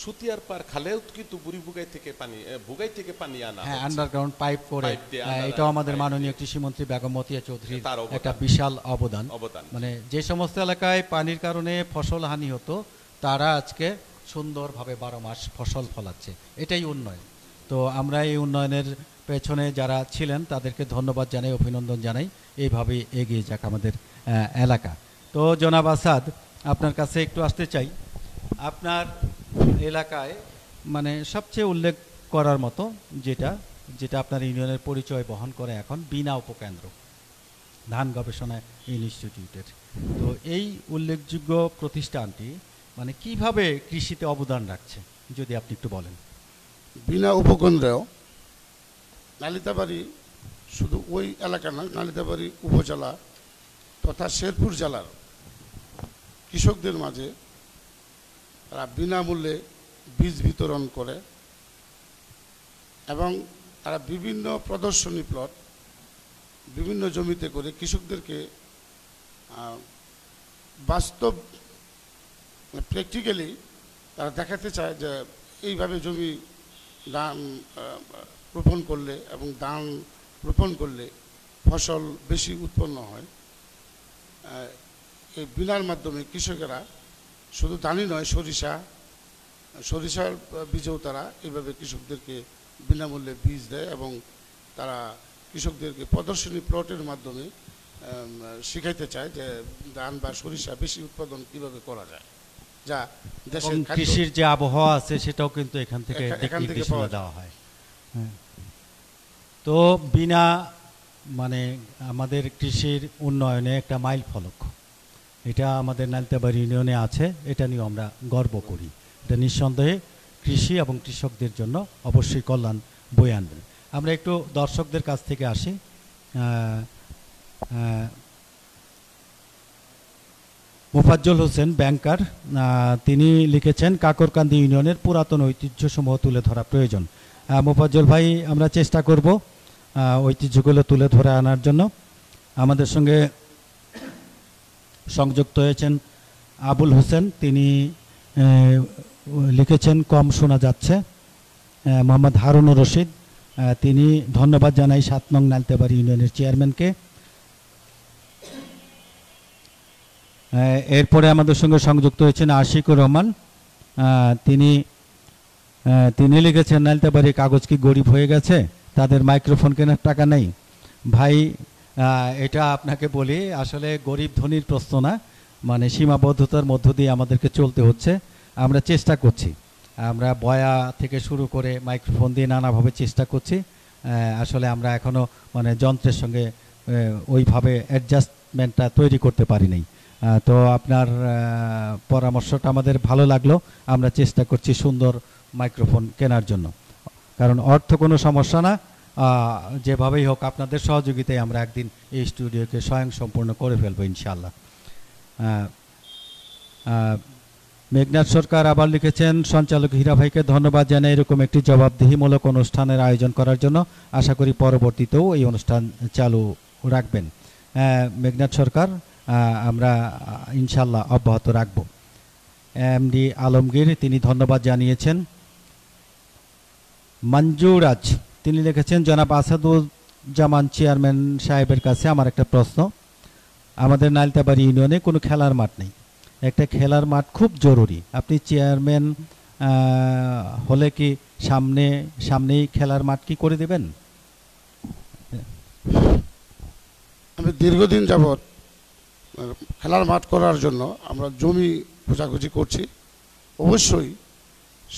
[SPEAKER 4] সুতিয়ার পার খালেও কিন্তু বুড়ি বুগাই থেকে পানি বুগাই থেকে পানি আনা হ্যাঁ আন্ডারগ্রাউন্ড পাইপ করে হ্যাঁ, এটাও আমাদের
[SPEAKER 1] মাননীয় কৃষিমন্ত্রী বেগমতিয়া মতিয়া চৌধুরীর একটা বিশাল অবদান মানে যে সমস্ত এলাকায় পানির কারণে ফসল হানি হতো তারা আজকে সুন্দরভাবে বারো মাস ফসল ফলাচ্ছে এটাই উন্নয়ন তো আমরা এই উন্নয়নের পেছনে যারা ছিলেন তাদেরকে ধন্যবাদ জানাই অভিনন্দন জানাই এইভাবে এগিয়ে যাক আমাদের এলাকা তো জনাব আসাদ আপনার কাছে একটু আসতে চাই আপনার এলাকায় মানে সবচেয়ে উল্লেখ করার মতো যেটা যেটা আপনার ইউনিয়নের পরিচয় বহন করে এখন বিনা উপকেন্দ্র ধান গবেষণা ইনস্টিটিউটের তো এই উল্লেখযোগ্য প্রতিষ্ঠানটি মানে কিভাবে কৃষিতে অবদান রাখছে যদি আপনি একটু বলেন
[SPEAKER 2] বিনা উপকেন্দ্রেও নালিতাবাড়ি শুধু ওই এলাকা না নালিতাবাড়ি উপজেলা তথা শেরপুর জেলার কৃষকদের মাঝে তারা বিনামূল্যে বীজ বিতরণ করে এবং তারা বিভিন্ন প্রদর্শনী প্লট বিভিন্ন জমিতে করে কৃষকদেরকে বাস্তব প্র্যাকটিক্যালি মানে তারা দেখাতে চায় যে এইভাবে জমি রোপণ করলে এবং ধান রোপণ করলে ফসল বেশি উৎপন্ন হয় এই বিনার মাধ্যমে কৃষকেরা শুধু ধানই নয় সরিষা সরিষার বীজেও তারা এইভাবে কৃষকদেরকে বিনামূল্যে বীজ দেয় এবং তারা কৃষকদেরকে প্রদর্শনী প্লটের মাধ্যমে শিখাইতে চায় যে ধান বা সরিষা বেশি উৎপাদন কিভাবে করা যায় যা দেশের কৃষির যে
[SPEAKER 1] আবহাওয়া আছে সেটাও কিন্তু এখান থেকে দেওয়া হয় হ্যাঁ। তো বিনা মানে আমাদের কৃষির উন্নয়নে একটা মাইল ফলক এটা আমাদের নালতাবাড়ি ইউনিয়নে আছে এটা নিয়ে আমরা গর্ব করি এটা নিঃসন্দেহে কৃষি এবং কৃষকদের জন্য অবশ্যই কল্যাণ বই আনবে আমরা একটু দর্শকদের কাছ থেকে আসি মুফাজ্জল হোসেন ব্যাংকার তিনি লিখেছেন কাকরকান্দি ইউনিয়নের পুরাতন ঐতিহ্যসমূহ তুলে ধরা প্রয়োজন মোফাজ্জল ভাই আমরা চেষ্টা করব ঐতিহ্যগুলো তুলে ধরে আনার জন্য আমাদের সঙ্গে সংযুক্ত হয়েছেন আবুল হোসেন তিনি লিখেছেন কম শোনা যাচ্ছে মোহাম্মদ হারুনুর রশিদ তিনি ধন্যবাদ জানাই সাত নং নালতেবাড়ি ইউনিয়নের চেয়ারম্যানকে এরপরে আমাদের সঙ্গে সংযুক্ত হয়েছেন আশিকুর রহমান তিনি তিনি লিখেছেন নাইলতে নালতাবাড়ি কাগজ কি গরিব হয়ে গেছে তাদের মাইক্রোফোন কেনার টাকা নেই ভাই এটা আপনাকে বলি আসলে গরিব ধনির প্রশ্ন না মানে সীমাবদ্ধতার মধ্য দিয়ে আমাদেরকে চলতে হচ্ছে আমরা চেষ্টা করছি আমরা বয়া থেকে শুরু করে মাইক্রোফোন দিয়ে নানাভাবে চেষ্টা করছি আসলে আমরা এখনও মানে যন্ত্রের সঙ্গে ওইভাবে অ্যাডজাস্টমেন্টটা তৈরি করতে পারি নাই তো আপনার পরামর্শটা আমাদের ভালো লাগলো আমরা চেষ্টা করছি সুন্দর মাইক্রোফোন কেনার জন্য কারণ অর্থ কোনো সমস্যা না যেভাবেই হোক আপনাদের সহযোগিতায় আমরা একদিন এই স্টুডিওকে স্বয়ং সম্পূর্ণ করে ফেলবো ইনশাল্লাহ মেঘনাথ সরকার আবার লিখেছেন সঞ্চালক হীরা ভাইকে ধন্যবাদ জানিয়ে এরকম একটি জবাবদিহিমূলক অনুষ্ঠানের আয়োজন করার জন্য আশা করি পরবর্তীতেও এই অনুষ্ঠান চালু রাখবেন মেঘনাথ সরকার আমরা ইনশাল্লাহ অব্যাহত রাখব এম ডি আলমগীর তিনি ধন্যবাদ জানিয়েছেন মঞ্জুরাজ তিনি লিখেছেন জনাব আসাদুজ্জামান চেয়ারম্যান সাহেবের কাছে আমার একটা প্রশ্ন আমাদের নালিতাবাড়ি ইউনিয়নে কোনো খেলার মাঠ নেই একটা খেলার মাঠ খুব জরুরি আপনি চেয়ারম্যান হলে কি সামনে সামনেই খেলার মাঠ কি করে দেবেন
[SPEAKER 2] আমি দীর্ঘদিন যাবৎ খেলার মাঠ করার জন্য আমরা জমি খোঁজাখুঁজি করছি অবশ্যই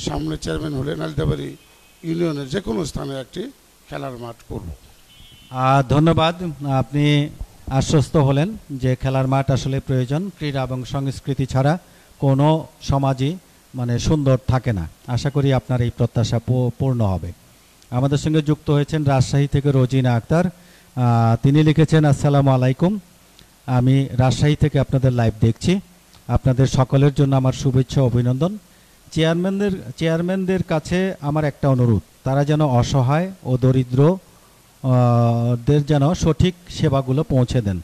[SPEAKER 2] সামনে চেয়ারম্যান হলে নালিতাবাড়ি ইউনিয়নের যে কোনো স্থানে একটি খেলার মাঠ করব
[SPEAKER 1] ধন্যবাদ আপনি আশ্বস্ত হলেন যে খেলার মাঠ আসলে প্রয়োজন ক্রীড়া এবং সংস্কৃতি ছাড়া কোনো সমাজই মানে সুন্দর থাকে না আশা করি আপনার এই প্রত্যাশা পূর্ণ হবে আমাদের সঙ্গে যুক্ত হয়েছেন রাজশাহী থেকে রোজিনা আক্তার তিনি লিখেছেন আসসালামু আলাইকুম আমি রাজশাহী থেকে আপনাদের লাইভ দেখছি আপনাদের সকলের জন্য আমার শুভেচ্ছা অভিনন্দন চেয়ারম্যানদের চেয়ারম্যানদের কাছে আমার একটা অনুরোধ তারা যেন অসহায় ও দরিদ্র দের যেন সঠিক সেবাগুলো পৌঁছে দেন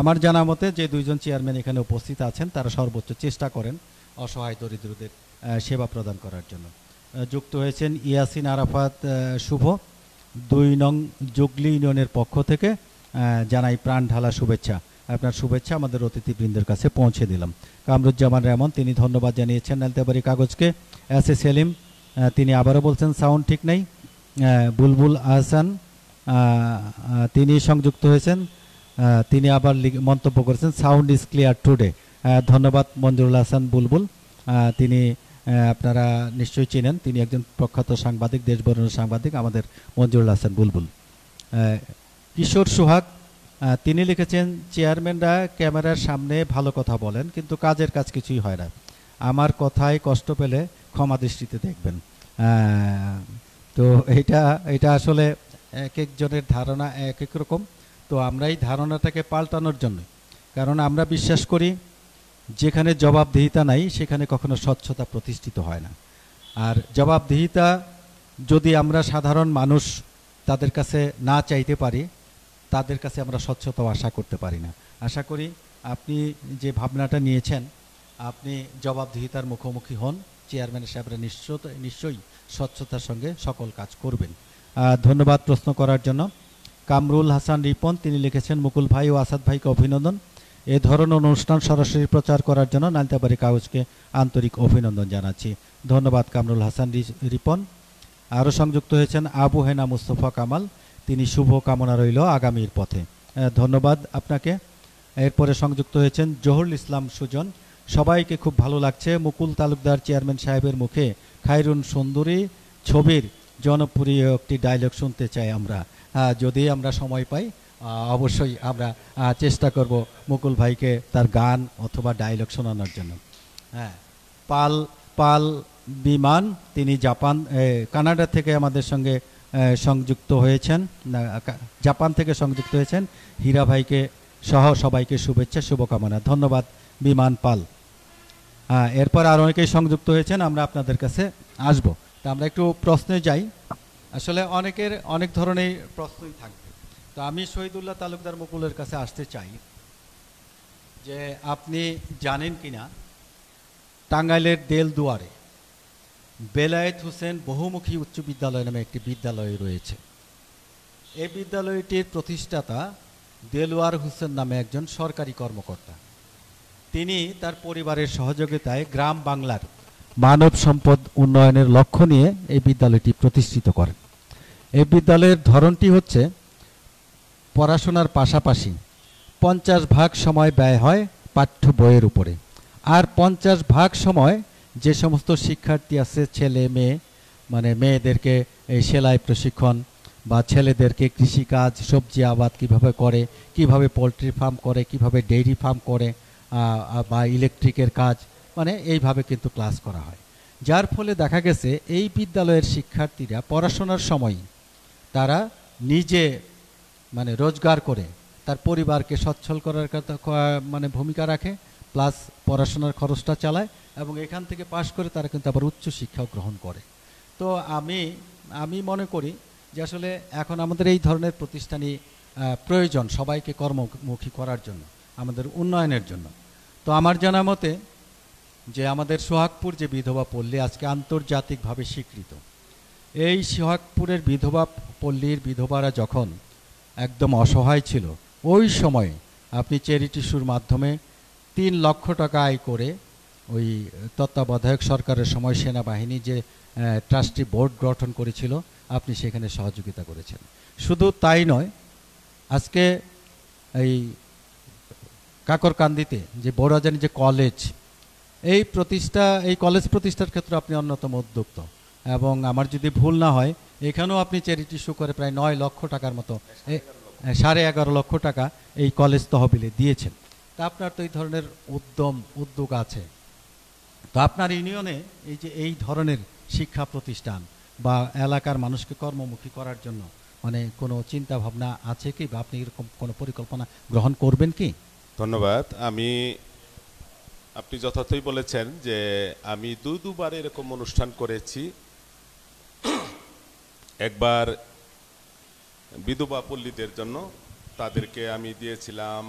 [SPEAKER 1] আমার জানা মতে যে দুইজন চেয়ারম্যান এখানে উপস্থিত আছেন তারা সর্বোচ্চ চেষ্টা করেন অসহায় দরিদ্রদের সেবা প্রদান করার জন্য যুক্ত হয়েছেন ইয়াসিন আরাফাত শুভ দুই নং জুগলি ইউনিয়নের পক্ষ থেকে জানাই প্রাণ ঢালা শুভেচ্ছা আপনার শুভেচ্ছা আমাদের অতিথিবৃন্দের কাছে পৌঁছে দিলাম কামরুজ্জামান রেমন তিনি ধন্যবাদ জানিয়েছেন নালতেবাড়ি কাগজকে এস এ সেলিম তিনি আবারও বলছেন সাউন্ড ঠিক নেই বুলবুল আহসান তিনি সংযুক্ত হয়েছেন তিনি আবার মন্তব্য করেছেন সাউন্ড ইজ ক্লিয়ার টুডে ধন্যবাদ মঞ্জুরুল হাসান বুলবুল তিনি আপনারা নিশ্চয়ই চিনেন তিনি একজন প্রখ্যাত সাংবাদিক দেশবরণের সাংবাদিক আমাদের মঞ্জুরুল হাসান বুলবুল কিশোর সোহাগ তিনি লিখেছেন চেয়ারম্যানরা ক্যামেরার সামনে ভালো কথা বলেন কিন্তু কাজের কাজ কিছুই হয় না আমার কথায় কষ্ট পেলে ক্ষমা দৃষ্টিতে দেখবেন তো এটা এটা আসলে এক একজনের ধারণা এক এক রকম তো আমরা এই ধারণাটাকে পাল্টানোর জন্য কারণ আমরা বিশ্বাস করি যেখানে জবাবদিহিতা নাই সেখানে কখনো স্বচ্ছতা প্রতিষ্ঠিত হয় না আর জবাবদিহিতা যদি আমরা সাধারণ মানুষ তাদের কাছে না চাইতে পারি তাদের কাছে আমরা স্বচ্ছতা আশা করতে পারি না আশা করি আপনি যে ভাবনাটা নিয়েছেন আপনি জবাবদিহিতার মুখোমুখি হন চেয়ারম্যান সাহেবরা নিশ্চয় নিশ্চয়ই স্বচ্ছতার সঙ্গে সকল কাজ করবেন ধন্যবাদ প্রশ্ন করার জন্য কামরুল হাসান রিপন তিনি লিখেছেন মুকুল ভাই ও আসাদ ভাইকে অভিনন্দন এ ধরনের অনুষ্ঠান সরাসরি প্রচার করার জন্য নালতাবাড়ি কাগজকে আন্তরিক অভিনন্দন জানাচ্ছি ধন্যবাদ কামরুল হাসান রিপন আরও সংযুক্ত হয়েছেন আবু হেনা মুস্তফা কামাল তিনি শুভ কামনা রইল আগামীর পথে ধন্যবাদ আপনাকে এরপরে সংযুক্ত হয়েছেন জহরুল ইসলাম সুজন সবাইকে খুব ভালো লাগছে মুকুল তালুকদার চেয়ারম্যান সাহেবের মুখে খাইরুন সুন্দরী ছবির জনপ্রিয় একটি ডায়লগ শুনতে চাই আমরা যদি আমরা সময় পাই অবশ্যই আমরা চেষ্টা করব মুকুল ভাইকে তার গান অথবা ডায়লগ শোনানোর জন্য হ্যাঁ পাল পাল বিমান তিনি জাপান কানাডা থেকে আমাদের সঙ্গে সংযুক্ত হয়েছেন জাপান থেকে সংযুক্ত হয়েছেন হীরা ভাইকে সহ সবাইকে শুভেচ্ছা শুভকামনা ধন্যবাদ বিমান পাল এরপর আর অনেকেই সংযুক্ত হয়েছেন আমরা আপনাদের কাছে আসব তা আমরা একটু প্রশ্নে যাই আসলে অনেকের অনেক ধরনের প্রশ্নই থাকবে তো আমি শহীদুল্লাহ তালুকদার মুকুলের কাছে আসতে চাই যে আপনি জানেন কিনা টাঙ্গাইলের দেল দুয়ারে বেলায়েত হোসেন বহুমুখী উচ্চ বিদ্যালয় নামে একটি বিদ্যালয় রয়েছে এই বিদ্যালয়টির প্রতিষ্ঠাতা দেলোয়ার হোসেন নামে একজন সরকারি কর্মকর্তা তিনি তার পরিবারের সহযোগিতায় গ্রাম বাংলার মানব সম্পদ উন্নয়নের লক্ষ্য নিয়ে এই বিদ্যালয়টি প্রতিষ্ঠিত করেন এই বিদ্যালয়ের ধরনটি হচ্ছে পড়াশোনার পাশাপাশি পঞ্চাশ ভাগ সময় ব্যয় হয় পাঠ্য বইয়ের উপরে আর পঞ্চাশ ভাগ সময় যে সমস্ত শিক্ষার্থী আছে ছেলে মেয়ে মানে মেয়েদেরকে এই সেলাই প্রশিক্ষণ বা ছেলেদেরকে কৃষিকাজ সবজি আবাদ কিভাবে করে কিভাবে পোলট্রি ফার্ম করে কিভাবে ডেইরি ফার্ম করে বা ইলেকট্রিকের কাজ মানে এইভাবে কিন্তু ক্লাস করা হয় যার ফলে দেখা গেছে এই বিদ্যালয়ের শিক্ষার্থীরা পড়াশোনার সময় তারা নিজে মানে রোজগার করে তার পরিবারকে সচ্ছল করার মানে ভূমিকা রাখে প্লাস পড়াশোনার খরচটা চালায় এবং এখান থেকে পাশ করে তারা কিন্তু আবার উচ্চ শিক্ষাও গ্রহণ করে তো আমি আমি মনে করি যে আসলে এখন আমাদের এই ধরনের প্রতিষ্ঠানই প্রয়োজন সবাইকে কর্মমুখী করার জন্য আমাদের উন্নয়নের জন্য তো আমার জানা মতে যে আমাদের সোহাগপুর যে বিধবা পল্লী আজকে আন্তর্জাতিকভাবে স্বীকৃত এই সোহাগপুরের বিধবা পল্লীর বিধবারা যখন একদম অসহায় ছিল ওই সময়ে আপনি চ্যারিটি শুর মাধ্যমে তিন লক্ষ টাকা আয় করে ওই তত্ত্বাবধায়ক সরকারের সময় সেনাবাহিনী যে ট্রাস্টি বোর্ড গঠন করেছিল আপনি সেখানে সহযোগিতা করেছেন শুধু তাই নয় আজকে এই কাকরকান্দিতে যে বড়াজানি যে কলেজ এই প্রতিষ্ঠা এই কলেজ প্রতিষ্ঠার ক্ষেত্রে আপনি অন্যতম উদ্যোক্ত এবং আমার যদি ভুল না হয় এখানেও আপনি চ্যারিটি শু করে প্রায় নয় লক্ষ টাকার মতো সাড়ে এগারো লক্ষ টাকা এই কলেজ তহবিলে দিয়েছেন তা আপনার তো এই ধরনের উদ্যম উদ্যোগ আছে তো আপনার ইউনিয়নে এই যে এই ধরনের শিক্ষা প্রতিষ্ঠান বা এলাকার মানুষকে কর্মমুখী করার জন্য মানে কোনো চিন্তা ভাবনা আছে কি বা আপনি এরকম কোনো পরিকল্পনা গ্রহণ করবেন কি
[SPEAKER 4] ধন্যবাদ আমি আপনি যথার্থই বলেছেন যে আমি দু দুবার এরকম অনুষ্ঠান করেছি একবার বিধবা পল্লীদের জন্য তাদেরকে আমি দিয়েছিলাম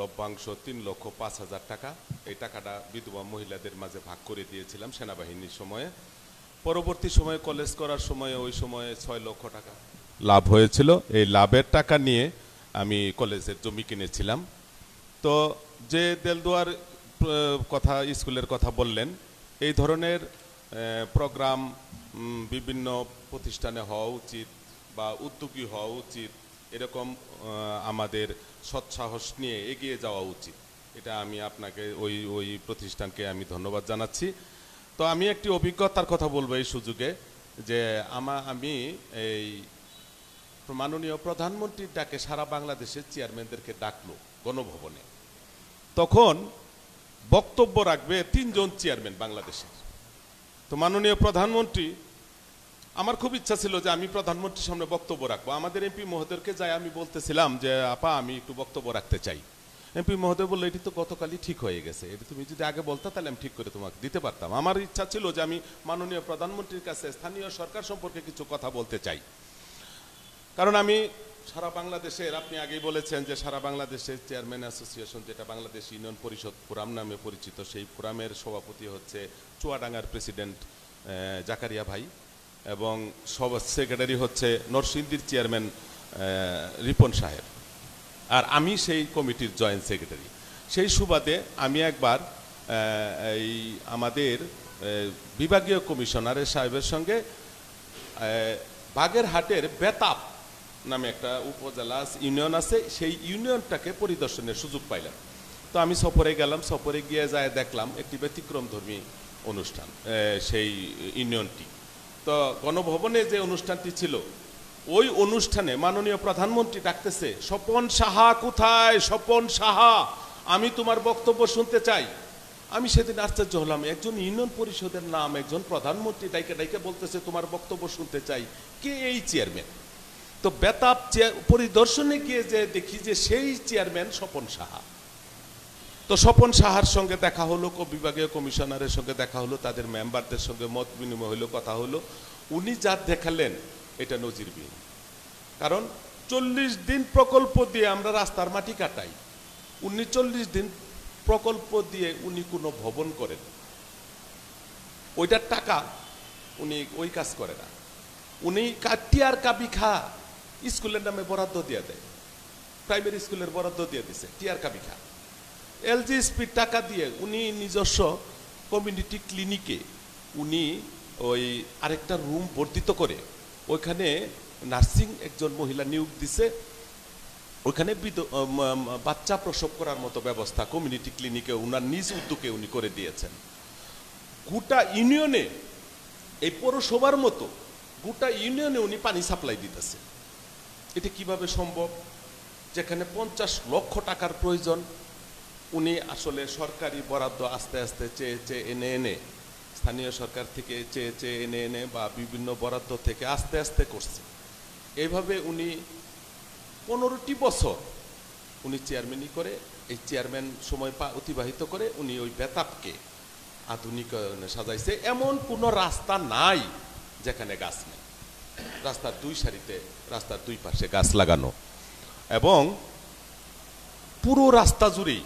[SPEAKER 4] লভ্যাংশ তিন লক্ষ পাঁচ হাজার টাকা এই টাকাটা বিধবা মহিলাদের মাঝে ভাগ করে দিয়েছিলাম সেনাবাহিনীর সময়ে পরবর্তী সময়ে কলেজ করার সময়ে ওই সময়ে ছয় লক্ষ টাকা লাভ হয়েছিল এই লাভের টাকা নিয়ে আমি কলেজের জমি কিনেছিলাম তো যে দেলদুয়ার কথা স্কুলের কথা বললেন এই ধরনের প্রোগ্রাম বিভিন্ন প্রতিষ্ঠানে হওয়া উচিত বা উদ্যোগী হওয়া উচিত এরকম আমাদের সৎসাহস নিয়ে এগিয়ে যাওয়া উচিত এটা আমি আপনাকে ওই ওই প্রতিষ্ঠানকে আমি ধন্যবাদ জানাচ্ছি তো আমি একটি অভিজ্ঞতার কথা বলবো এই সুযোগে যে আমা আমি এই মাননীয় প্রধানমন্ত্রীর ডাকে সারা বাংলাদেশের চেয়ারম্যানদেরকে ডাকলো গণভবনে তখন বক্তব্য রাখবে তিনজন চেয়ারম্যান বাংলাদেশের তো মাননীয় প্রধানমন্ত্রী আমার খুব ইচ্ছা ছিল যে আমি প্রধানমন্ত্রীর সামনে বক্তব্য রাখবো আমাদের এমপি মহোদয়কে যাই আমি বলতেছিলাম যে আপা আমি একটু বক্তব্য রাখতে চাই এমপি মহোদয় বললো এটি তো গতকালই ঠিক হয়ে গেছে এটি তুমি যদি আগে বলতা তাহলে আমি ঠিক করে তোমাকে দিতে পারতাম আমার ইচ্ছা ছিল যে আমি মাননীয় প্রধানমন্ত্রীর কাছে স্থানীয় সরকার সম্পর্কে কিছু কথা বলতে চাই কারণ আমি সারা বাংলাদেশের আপনি আগেই বলেছেন যে সারা বাংলাদেশের চেয়ারম্যান অ্যাসোসিয়েশন যেটা বাংলাদেশ ইউনিয়ন পরিষদ ফোরাম নামে পরিচিত সেই ফোরামের সভাপতি হচ্ছে চুয়াডাঙ্গার প্রেসিডেন্ট জাকারিয়া ভাই এবং সব সেক্রেটারি হচ্ছে নরসিংদীর চেয়ারম্যান রিপন সাহেব আর আমি সেই কমিটির জয়েন্ট সেক্রেটারি সেই সুবাদে আমি একবার এই আমাদের বিভাগীয় কমিশনারের সাহেবের সঙ্গে বাগেরহাটের বেতাপ নামে একটা উপজেলা ইউনিয়ন আছে সেই ইউনিয়নটাকে পরিদর্শনের সুযোগ পাইলাম তো আমি সফরে গেলাম সফরে গিয়ে যায় দেখলাম একটি ব্যতিক্রমধর্মী অনুষ্ঠান সেই ইউনিয়নটি তো গণভবনে যে অনুষ্ঠানটি ছিল ওই অনুষ্ঠানে মাননীয় প্রধানমন্ত্রী ডাকতেছে স্বপন সাহা কোথায় স্বপন সাহা আমি তোমার বক্তব্য শুনতে চাই আমি সেদিন আশ্চর্য হলাম একজন ইউনিয়ন পরিষদের নাম একজন প্রধানমন্ত্রী ডাইকে ডাইকে বলতেছে তোমার বক্তব্য শুনতে চাই কে এই চেয়ারম্যান তো বেতাব পরিদর্শনে গিয়ে যে দেখি যে সেই চেয়ারম্যান স্বপন সাহা তো স্বপন সাহার সঙ্গে দেখা হলো বিভাগীয় কমিশনারের সঙ্গে দেখা হলো তাদের মেম্বারদের সঙ্গে মত বিনিময় হলো কথা হলো উনি যা দেখালেন এটা নজিরবিহীন কারণ চল্লিশ দিন প্রকল্প দিয়ে আমরা রাস্তার মাটি কাটাই উনি চল্লিশ দিন প্রকল্প দিয়ে উনি কোনো ভবন করেন ওইটার টাকা উনি ওই কাজ করে না উনি টিয়ার কাপি খা স্কুলের নামে বরাদ্দ দিয়ে দেয় প্রাইমারি স্কুলের বরাদ্দ দিয়ে দিছে টিয়ার কাপি খা এলজিএসপির টাকা দিয়ে উনি নিজস্ব কমিউনিটি ক্লিনিকে উনি ওই আরেকটা রুম বর্ধিত করে ওইখানে নার্সিং একজন মহিলা নিয়োগ দিছে ওইখানে বাচ্চা প্রসব করার মতো ব্যবস্থা কমিউনিটি ক্লিনিকে উনার নিজ উদ্যোগে উনি করে দিয়েছেন গোটা ইউনিয়নে এই পৌরসভার মতো গোটা ইউনিয়নে উনি পানি সাপ্লাই দিতেছে এটা কিভাবে সম্ভব যেখানে পঞ্চাশ লক্ষ টাকার প্রয়োজন উনি আসলে সরকারি বরাদ্দ আস্তে আস্তে চেয়ে চেয়ে এনে এনে স্থানীয় সরকার থেকে চেয়ে চেয়ে এনে এনে বা বিভিন্ন বরাদ্দ থেকে আস্তে আস্তে করছে এইভাবে উনি পনেরোটি বছর উনি চেয়ারম্যানই করে এই চেয়ারম্যান সময় পা অতিবাহিত করে উনি ওই বেতাবকে আধুনিকায়নে সাজাইছে এমন কোনো রাস্তা নাই যেখানে গাছ নেই রাস্তার দুই সারিতে রাস্তার দুই পাশে গাছ লাগানো এবং পুরো রাস্তা জুড়েই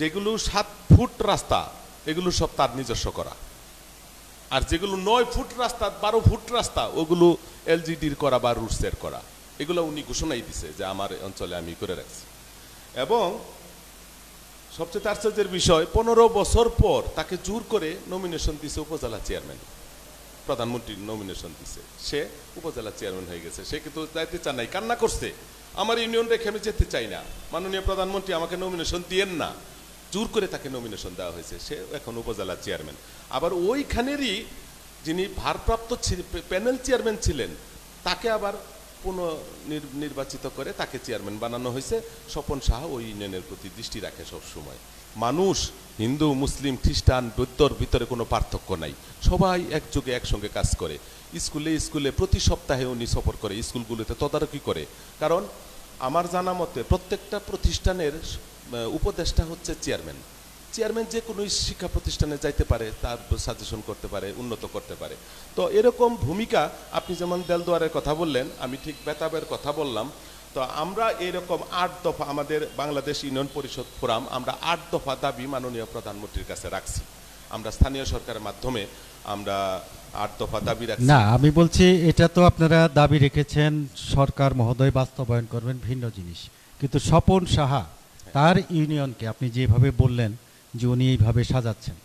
[SPEAKER 4] যেগুলো সাত ফুট রাস্তা এগুলো সব তার নিজস্ব করা আর যেগুলো নয় ফুট রাস্তা বারো ফুট রাস্তা ওগুলো এলজিডির করা বা রুটসের করা এগুলো উনি ঘোষণাই দিছে যে আমার অঞ্চলে আমি করে রাখছি এবং সবচেয়ে আশ্চর্যের বিষয় পনেরো বছর পর তাকে জোর করে নমিনেশন দিছে উপজেলা চেয়ারম্যান প্রধানমন্ত্রীর নমিনেশন দিছে সে উপজেলা চেয়ারম্যান হয়ে গেছে সে কিন্তু যাইতে চান নাই কান্না করছে আমার ইউনিয়ন রেখে আমি যেতে চাই না মাননীয় প্রধানমন্ত্রী আমাকে নমিনেশন দিয়েন না জোর করে তাকে নমিনেশন দেওয়া হয়েছে সে এখন উপজেলা চেয়ারম্যান আবার ওইখানেরই যিনি ভারপ্রাপ্ত প্যানেল চেয়ারম্যান ছিলেন তাকে আবার পুনঃ নির্বাচিত করে তাকে চেয়ারম্যান বানানো হয়েছে স্বপন শাহ ওই ইউনিয়নের প্রতি দৃষ্টি রাখে সবসময় মানুষ হিন্দু মুসলিম খ্রিস্টান বৈদ্যর ভিতরে কোনো পার্থক্য নাই সবাই একযোগে একসঙ্গে কাজ করে স্কুলে স্কুলে প্রতি সপ্তাহে উনি সফর করে স্কুলগুলোতে তদারকি করে কারণ আমার জানা মতে প্রত্যেকটা প্রতিষ্ঠানের উপদেষ্টা হচ্ছে চেয়ারম্যান চেয়ারম্যান যে কোনো শিক্ষা প্রতিষ্ঠানে যাইতে পারে তার সাজেশন করতে পারে উন্নত করতে পারে তো এরকম ভূমিকা আপনি যেমন দেলদুয়ারের কথা বললেন আমি ঠিক বেতাবের কথা বললাম তো আমরা এরকম আট দফা আমাদের বাংলাদেশ ইউনিয়ন পরিষদ ফোরাম আমরা আট দফা দাবি মাননীয় প্রধানমন্ত্রীর কাছে রাখছি আমরা স্থানীয় সরকারের মাধ্যমে আমরা আট দফা দাবি রাখছি না আমি
[SPEAKER 1] বলছি এটা তো আপনারা দাবি রেখেছেন সরকার মহোদয় বাস্তবায়ন করবেন ভিন্ন জিনিস কিন্তু স্বপন সাহা তার ইউনিয়নকে আপনি যেভাবে বললেন যে উনি এইভাবে সাজাচ্ছেন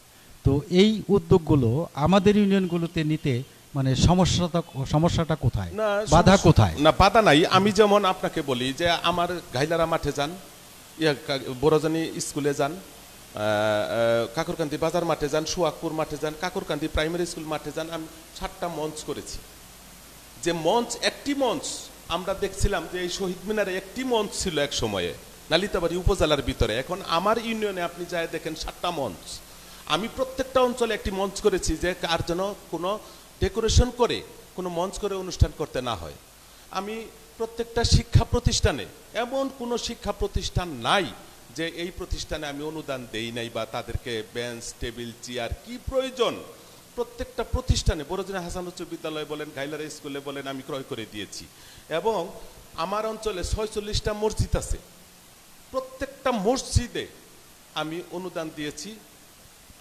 [SPEAKER 1] তো এই উদ্যোগগুলো আমাদের ইউনিয়নগুলোতে নিতে মানে সমস্যাটা সমস্যাটা কোথায় বাধা কোথায়
[SPEAKER 4] না বাধা নাই আমি যেমন আপনাকে বলি যে আমার ঘাইলারা মাঠে যান বড়জানি স্কুলে যান কাকরকান্দি বাজার মাঠে যান সুয়াকপুর মাঠে যান কাকরকান্দি প্রাইমারি স্কুল মাঠে যান আমি সাতটা মঞ্চ করেছি যে মঞ্চ একটি মঞ্চ আমরা দেখছিলাম যে এই শহীদ মিনারে একটি মঞ্চ ছিল এক সময়ে লালিতাবাড়ি উপজেলার ভিতরে এখন আমার ইউনিয়নে আপনি যায় দেখেন সাতটা মঞ্চ আমি প্রত্যেকটা অঞ্চলে একটি মঞ্চ করেছি যে কার যেন কোনো ডেকোরেশন করে কোনো মঞ্চ করে অনুষ্ঠান করতে না হয় আমি প্রত্যেকটা শিক্ষা প্রতিষ্ঠানে এমন কোনো শিক্ষা প্রতিষ্ঠান নাই যে এই প্রতিষ্ঠানে আমি অনুদান দেই নাই বা তাদেরকে বেঞ্চ টেবিল চেয়ার কি প্রয়োজন প্রত্যেকটা প্রতিষ্ঠানে বড়দিনা হাসান উচ্চ বিদ্যালয় বলেন গাইলার স্কুলে বলেন আমি ক্রয় করে দিয়েছি এবং আমার অঞ্চলে ছয়চল্লিশটা মসজিদ আছে প্রত্যেকটা মসজিদে আমি অনুদান দিয়েছি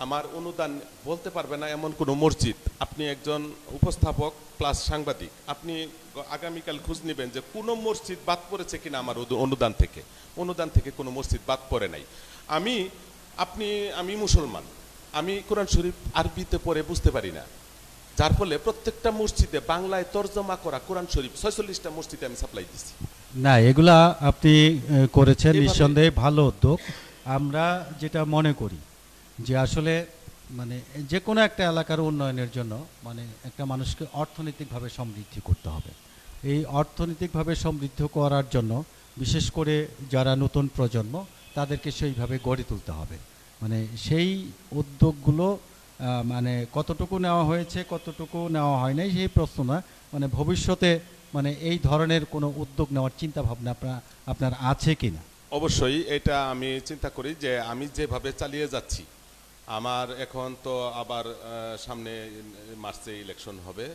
[SPEAKER 4] আমার অনুদান বলতে পারবে না এমন কোনো মসজিদ আপনি একজন উপস্থাপক প্লাস সাংবাদিক আপনি আগামীকাল খোঁজ নেবেন যে কোনো মসজিদ বাদ পড়েছে কিনা আমার অনুদান থেকে অনুদান থেকে কোনো মসজিদ বাদ পড়ে নাই আমি আপনি আমি মুসলমান আমি কোরআন শরীফ আরবিতে পড়ে বুঝতে পারি না যার ফলে প্রত্যেকটা মসজিদে বাংলায় তর্জমা করা কোরআন শরীফ ছয়চল্লিশটা মসজিদে আমি সাপ্লাই দিচ্ছি
[SPEAKER 1] না এগুলা আপনি করেছেন নিঃসন্দেহে ভালো উদ্যোগ আমরা যেটা মনে করি যে আসলে মানে যে কোনো একটা এলাকার উন্নয়নের জন্য মানে একটা মানুষকে অর্থনৈতিকভাবে সমৃদ্ধি করতে হবে এই অর্থনৈতিকভাবে সমৃদ্ধ করার জন্য বিশেষ করে যারা নতুন প্রজন্ম তাদেরকে সেইভাবে গড়ে তুলতে হবে মানে সেই উদ্যোগগুলো মানে কতটুকু নেওয়া হয়েছে কতটুকু নেওয়া হয় নাই সেই প্রশ্ন না মানে ভবিষ্যতে মানে এই ধরনের কোনো উদ্যোগ নেওয়ার চিন্তা ভাবনা আপনার আছে কি না
[SPEAKER 4] অবশ্যই এটা আমি চিন্তা করি যে আমি যেভাবে চালিয়ে যাচ্ছি আমার এখন তো আবার সামনে মার্চে ইলেকশন হবে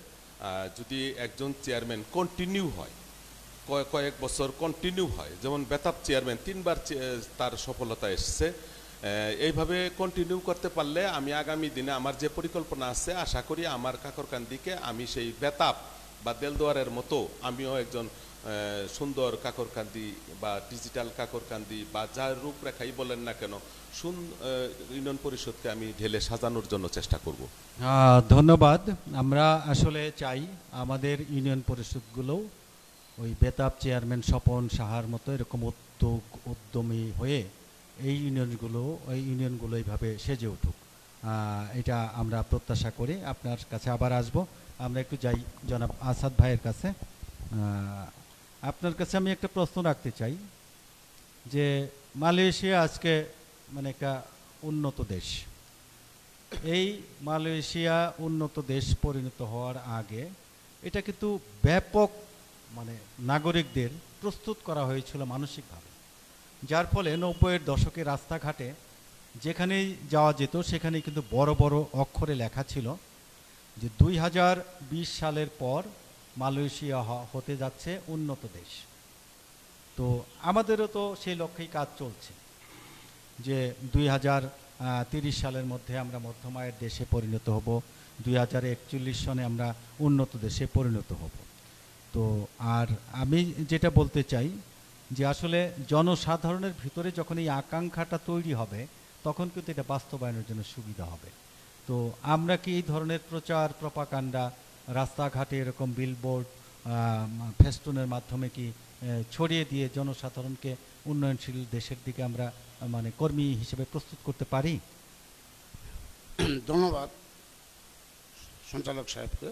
[SPEAKER 4] যদি একজন চেয়ারম্যান কন্টিনিউ হয় কয়েক বছর কন্টিনিউ হয় যেমন বেতাব চেয়ারম্যান তিনবার তার সফলতা এসছে এইভাবে কন্টিনিউ করতে পারলে আমি আগামী দিনে আমার যে পরিকল্পনা আছে আশা করি আমার কাকরকান্দিকে আমি সেই বেতাব বা দেলদোয়ারের মতো আমিও একজন সুন্দর কাকরকান্দি বা ডিজিটাল কাকরকান্দি বা যার রূপরেখাই বলেন না কেন সুন ইউনিয়ন পরিষদকে আমি ঢেলে সাজানোর জন্য চেষ্টা করব
[SPEAKER 1] ধন্যবাদ আমরা আসলে চাই আমাদের ইউনিয়ন পরিষদগুলো ওই বেতাব চেয়ারম্যান স্বপন সাহার মতো এরকম উদ্যোগ উদ্যমী হয়ে এই ইউনিয়নগুলো ওই ইউনিয়নগুলো এইভাবে সেজে উঠুক এটা আমরা প্রত্যাশা করি আপনার কাছে আবার আসবো আমরা একটু যাই জনাব আসাদ ভাইয়ের কাছে আপনার কাছে আমি একটা প্রশ্ন রাখতে চাই যে মালয়েশিয়া আজকে মানে একটা উন্নত দেশ এই মালয়েশিয়া উন্নত দেশ পরিণত হওয়ার আগে এটা কিন্তু ব্যাপক মানে নাগরিকদের প্রস্তুত করা হয়েছিল মানসিকভাবে যার ফলে নব্বইয়ের দশকে রাস্তাঘাটে যেখানেই যাওয়া যেত সেখানেই কিন্তু বড় বড় অক্ষরে লেখা ছিল যে দুই সালের পর মালয়েশিয়া হতে যাচ্ছে উন্নত দেশ তো আমাদেরও তো সেই লক্ষ্যেই কাজ চলছে যে দুই তিরিশ সালের মধ্যে আমরা মধ্যম আয়ের দেশে পরিণত হব দুই হাজার একচল্লিশ সনে আমরা উন্নত দেশে পরিণত হব তো আর আমি যেটা বলতে চাই যে আসলে জনসাধারণের ভিতরে যখন এই আকাঙ্ক্ষাটা তৈরি হবে তখন কিন্তু এটা বাস্তবায়নের জন্য সুবিধা হবে তো আমরা কি এই ধরনের প্রচার প্রপাকাণ্ডা রাস্তাঘাটে এরকম বিলবোর্ড ফেস্টুনের মাধ্যমে কি ছড়িয়ে দিয়ে জনসাধারণকে উন্নয়নশীল দেশের দিকে আমরা মানে কর্মী হিসেবে প্রস্তুত করতে পারি
[SPEAKER 2] ধন্যবাদ সঞ্চালক সাহেবকে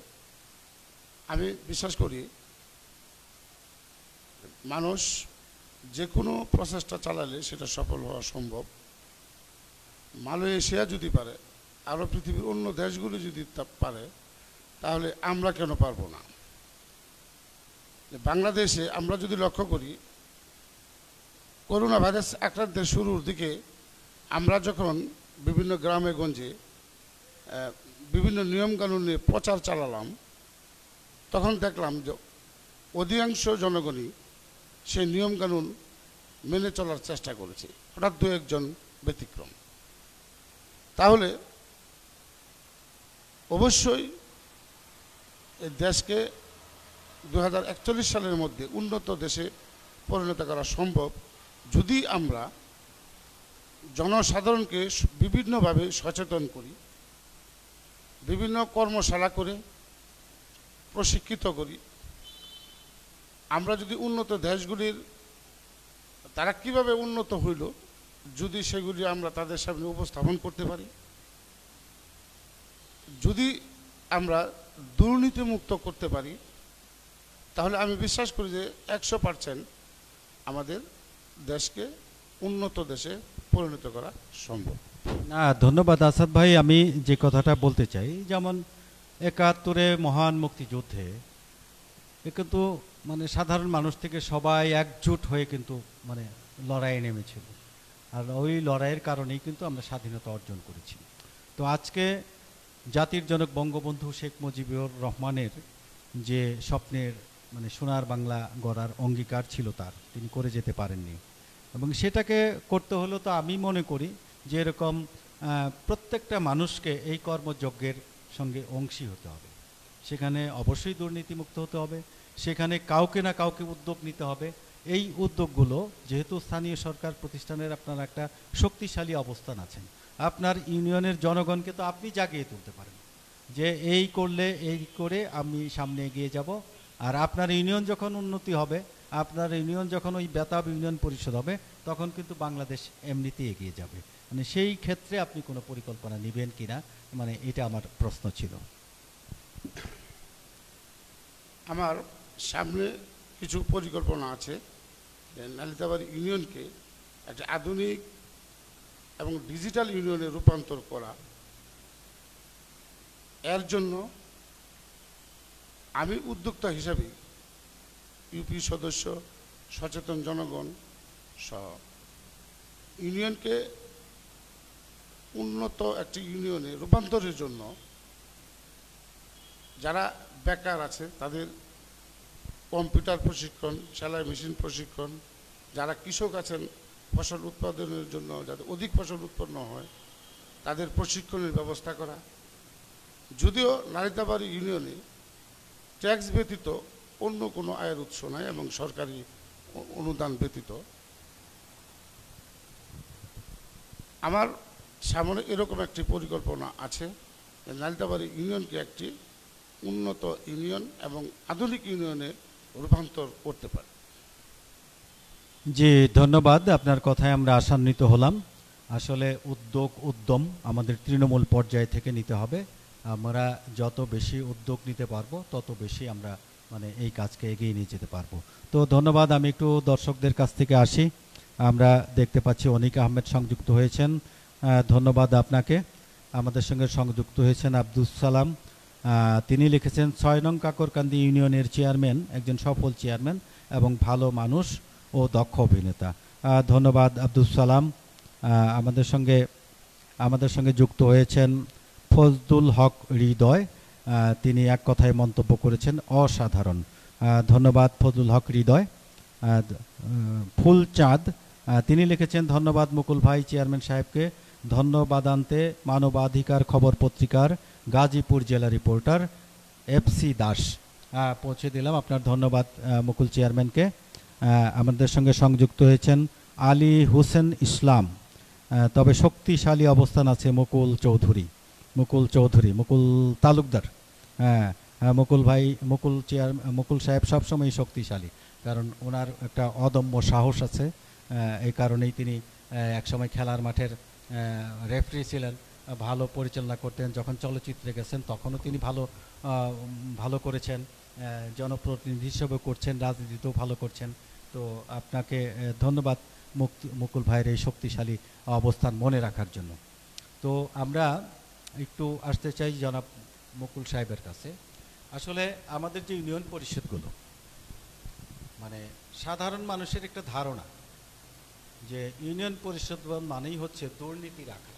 [SPEAKER 2] আমি বিশ্বাস করি মানুষ যে কোনো প্রচেষ্টা চালালে সেটা সফল হওয়া সম্ভব মালয়েশিয়া যদি পারে আরও পৃথিবীর অন্য দেশগুলো যদি তা পারে তাহলে আমরা কেন পারবো না বাংলাদেশে আমরা যদি লক্ষ্য করি করোনা ভাইরাস আক্রান্তের শুরুর দিকে আমরা যখন বিভিন্ন গ্রামে গঞ্জে বিভিন্ন নিয়মকানুন নিয়ে প্রচার চালালাম তখন দেখলাম যে অধিকাংশ জনগণই সেই নিয়মকানুন মেনে চলার চেষ্টা করেছে হঠাৎ দু একজন ব্যতিক্রম তাহলে অবশ্যই এই দেশকে দু সালের মধ্যে উন্নত দেশে পরিণত করা সম্ভব যদি আমরা জনসাধারণকে বিভিন্নভাবে সচেতন করি বিভিন্ন কর্মশালা করে প্রশিক্ষিত করি আমরা যদি উন্নত দেশগুলির তারা কিভাবে উন্নত হইল যদি সেগুলি আমরা তাদের সামনে উপস্থাপন করতে পারি যদি আমরা দুর্নীতিমুক্ত করতে পারি তাহলে আমি বিশ্বাস করি যে একশো পার্সেন্ট আমাদের দেশকে উন্নত দেশে পরিণত করা সম্ভব
[SPEAKER 1] না ধন্যবাদ আসাদ ভাই আমি যে কথাটা বলতে চাই যেমন একাত্তরে মহান মুক্তিযুদ্ধে এ কিন্তু মানে সাধারণ মানুষ থেকে সবাই একজোট হয়ে কিন্তু মানে লড়াইয়ে নেমেছিল আর ওই লড়াইয়ের কারণেই কিন্তু আমরা স্বাধীনতা অর্জন করেছি তো আজকে জাতির জনক বঙ্গবন্ধু শেখ মুজিবুর রহমানের যে স্বপ্নের মানে সোনার বাংলা গড়ার অঙ্গীকার ছিল তার তিনি করে যেতে পারেননি এবং সেটাকে করতে হলে তো আমি মনে করি যে এরকম প্রত্যেকটা মানুষকে এই কর্মযজ্ঞের সঙ্গে অংশী হতে হবে সেখানে অবশ্যই দুর্নীতিমুক্ত হতে হবে সেখানে কাউকে না কাউকে উদ্যোগ নিতে হবে এই উদ্যোগগুলো যেহেতু স্থানীয় সরকার প্রতিষ্ঠানের আপনার একটা শক্তিশালী অবস্থান আছেন আপনার ইউনিয়নের জনগণকে তো আপনি জাগিয়ে তুলতে পারেন যে এই করলে এই করে আমি সামনে এগিয়ে যাব আর আপনার ইউনিয়ন যখন উন্নতি হবে আপনার ইউনিয়ন যখন ওই বেতাব ইউনিয়ন পরিষদ হবে তখন কিন্তু বাংলাদেশ এমনিতেই এগিয়ে যাবে মানে সেই ক্ষেত্রে আপনি কোনো পরিকল্পনা নেবেন কি না মানে এটা আমার প্রশ্ন ছিল
[SPEAKER 2] আমার সামনে কিছু পরিকল্পনা আছে নালিতাবাদ ইউনিয়নকে একটা আধুনিক এবং ডিজিটাল ইউনিয়নে রূপান্তর করা এর জন্য আমি উদ্যোক্তা হিসাবে ইউপি সদস্য সচেতন জনগণ সহ ইউনিয়নকে উন্নত একটি ইউনিয়নে রূপান্তরের জন্য যারা বেকার আছে তাদের কম্পিউটার প্রশিক্ষণ সেলাই মেশিন প্রশিক্ষণ যারা কৃষক আছেন ফসল উৎপাদনের জন্য যাতে অধিক ফসল উৎপন্ন হয় তাদের প্রশিক্ষণের ব্যবস্থা করা যদিও নারিতাবাড়ি ইউনিয়নে ট্যাক্স ব্যতীত অন্য কোনো আয়ের উৎস নাই এবং সরকারি অনুদান ব্যতীত আমার সামনে এরকম একটি পরিকল্পনা আছে নারিতাবাড়ি ইউনিয়নকে একটি উন্নত ইউনিয়ন এবং আধুনিক ইউনিয়নে রূপান্তর করতে পারে
[SPEAKER 1] জি ধন্যবাদ আপনার কথায় আমরা আশান্বিত হলাম আসলে উদ্যোগ উদ্যম আমাদের তৃণমূল পর্যায় থেকে নিতে হবে আমরা যত বেশি উদ্যোগ নিতে পারবো তত বেশি আমরা মানে এই কাজকে এগিয়ে নিয়ে যেতে পারবো তো ধন্যবাদ আমি একটু দর্শকদের কাছ থেকে আসি আমরা দেখতে পাচ্ছি অনিক আহমেদ সংযুক্ত হয়েছেন ধন্যবাদ আপনাকে আমাদের সঙ্গে সংযুক্ত হয়েছেন আব্দুল সালাম তিনি লিখেছেন ছয় নং কাকরকান্দি ইউনিয়নের চেয়ারম্যান একজন সফল চেয়ারম্যান এবং ভালো মানুষ ও দক্ষ অভিনেতা ধন্যবাদ আব্দুল সালাম আমাদের সঙ্গে আমাদের সঙ্গে যুক্ত হয়েছেন ফজদুল হক হৃদয় তিনি এক কথায় মন্তব্য করেছেন অসাধারণ ধন্যবাদ ফজলুল হক হৃদয় ফুল চাঁদ তিনি লিখেছেন ধন্যবাদ মুকুল ভাই চেয়ারম্যান সাহেবকে ধন্যবাদান্তে মানবাধিকার খবর পত্রিকার গাজীপুর জেলা রিপোর্টার এফসি দাস পৌঁছে দিলাম আপনার ধন্যবাদ মুকুল চেয়ারম্যানকে আমাদের সঙ্গে সংযুক্ত হয়েছেন আলী হোসেন ইসলাম তবে শক্তিশালী অবস্থান আছে মুকুল চৌধুরী মুকুল চৌধুরী মুকুল তালুকদার হ্যাঁ মুকুল ভাই মুকুল চেয়ার মুকুল সাহেব সবসময় শক্তিশালী কারণ ওনার একটা অদম্য সাহস আছে এই কারণেই তিনি একসময় খেলার মাঠের রেফারি ছিলেন ভালো পরিচালনা করতেন যখন চলচ্চিত্রে গেছেন তখনও তিনি ভালো ভালো করেছেন জনপ্রতিনিধি হিসেবে করছেন রাজনীতিতেও ভালো করছেন তো আপনাকে ধন্যবাদ মুকুল ভাইয়ের এই শক্তিশালী অবস্থান মনে রাখার জন্য তো আমরা একটু আসতে চাই জনাব মুকুল সাহেবের কাছে আসলে আমাদের যে ইউনিয়ন পরিষদগুলো মানে সাধারণ মানুষের একটা ধারণা যে ইউনিয়ন পরিষদ মানেই হচ্ছে দুর্নীতি রাখা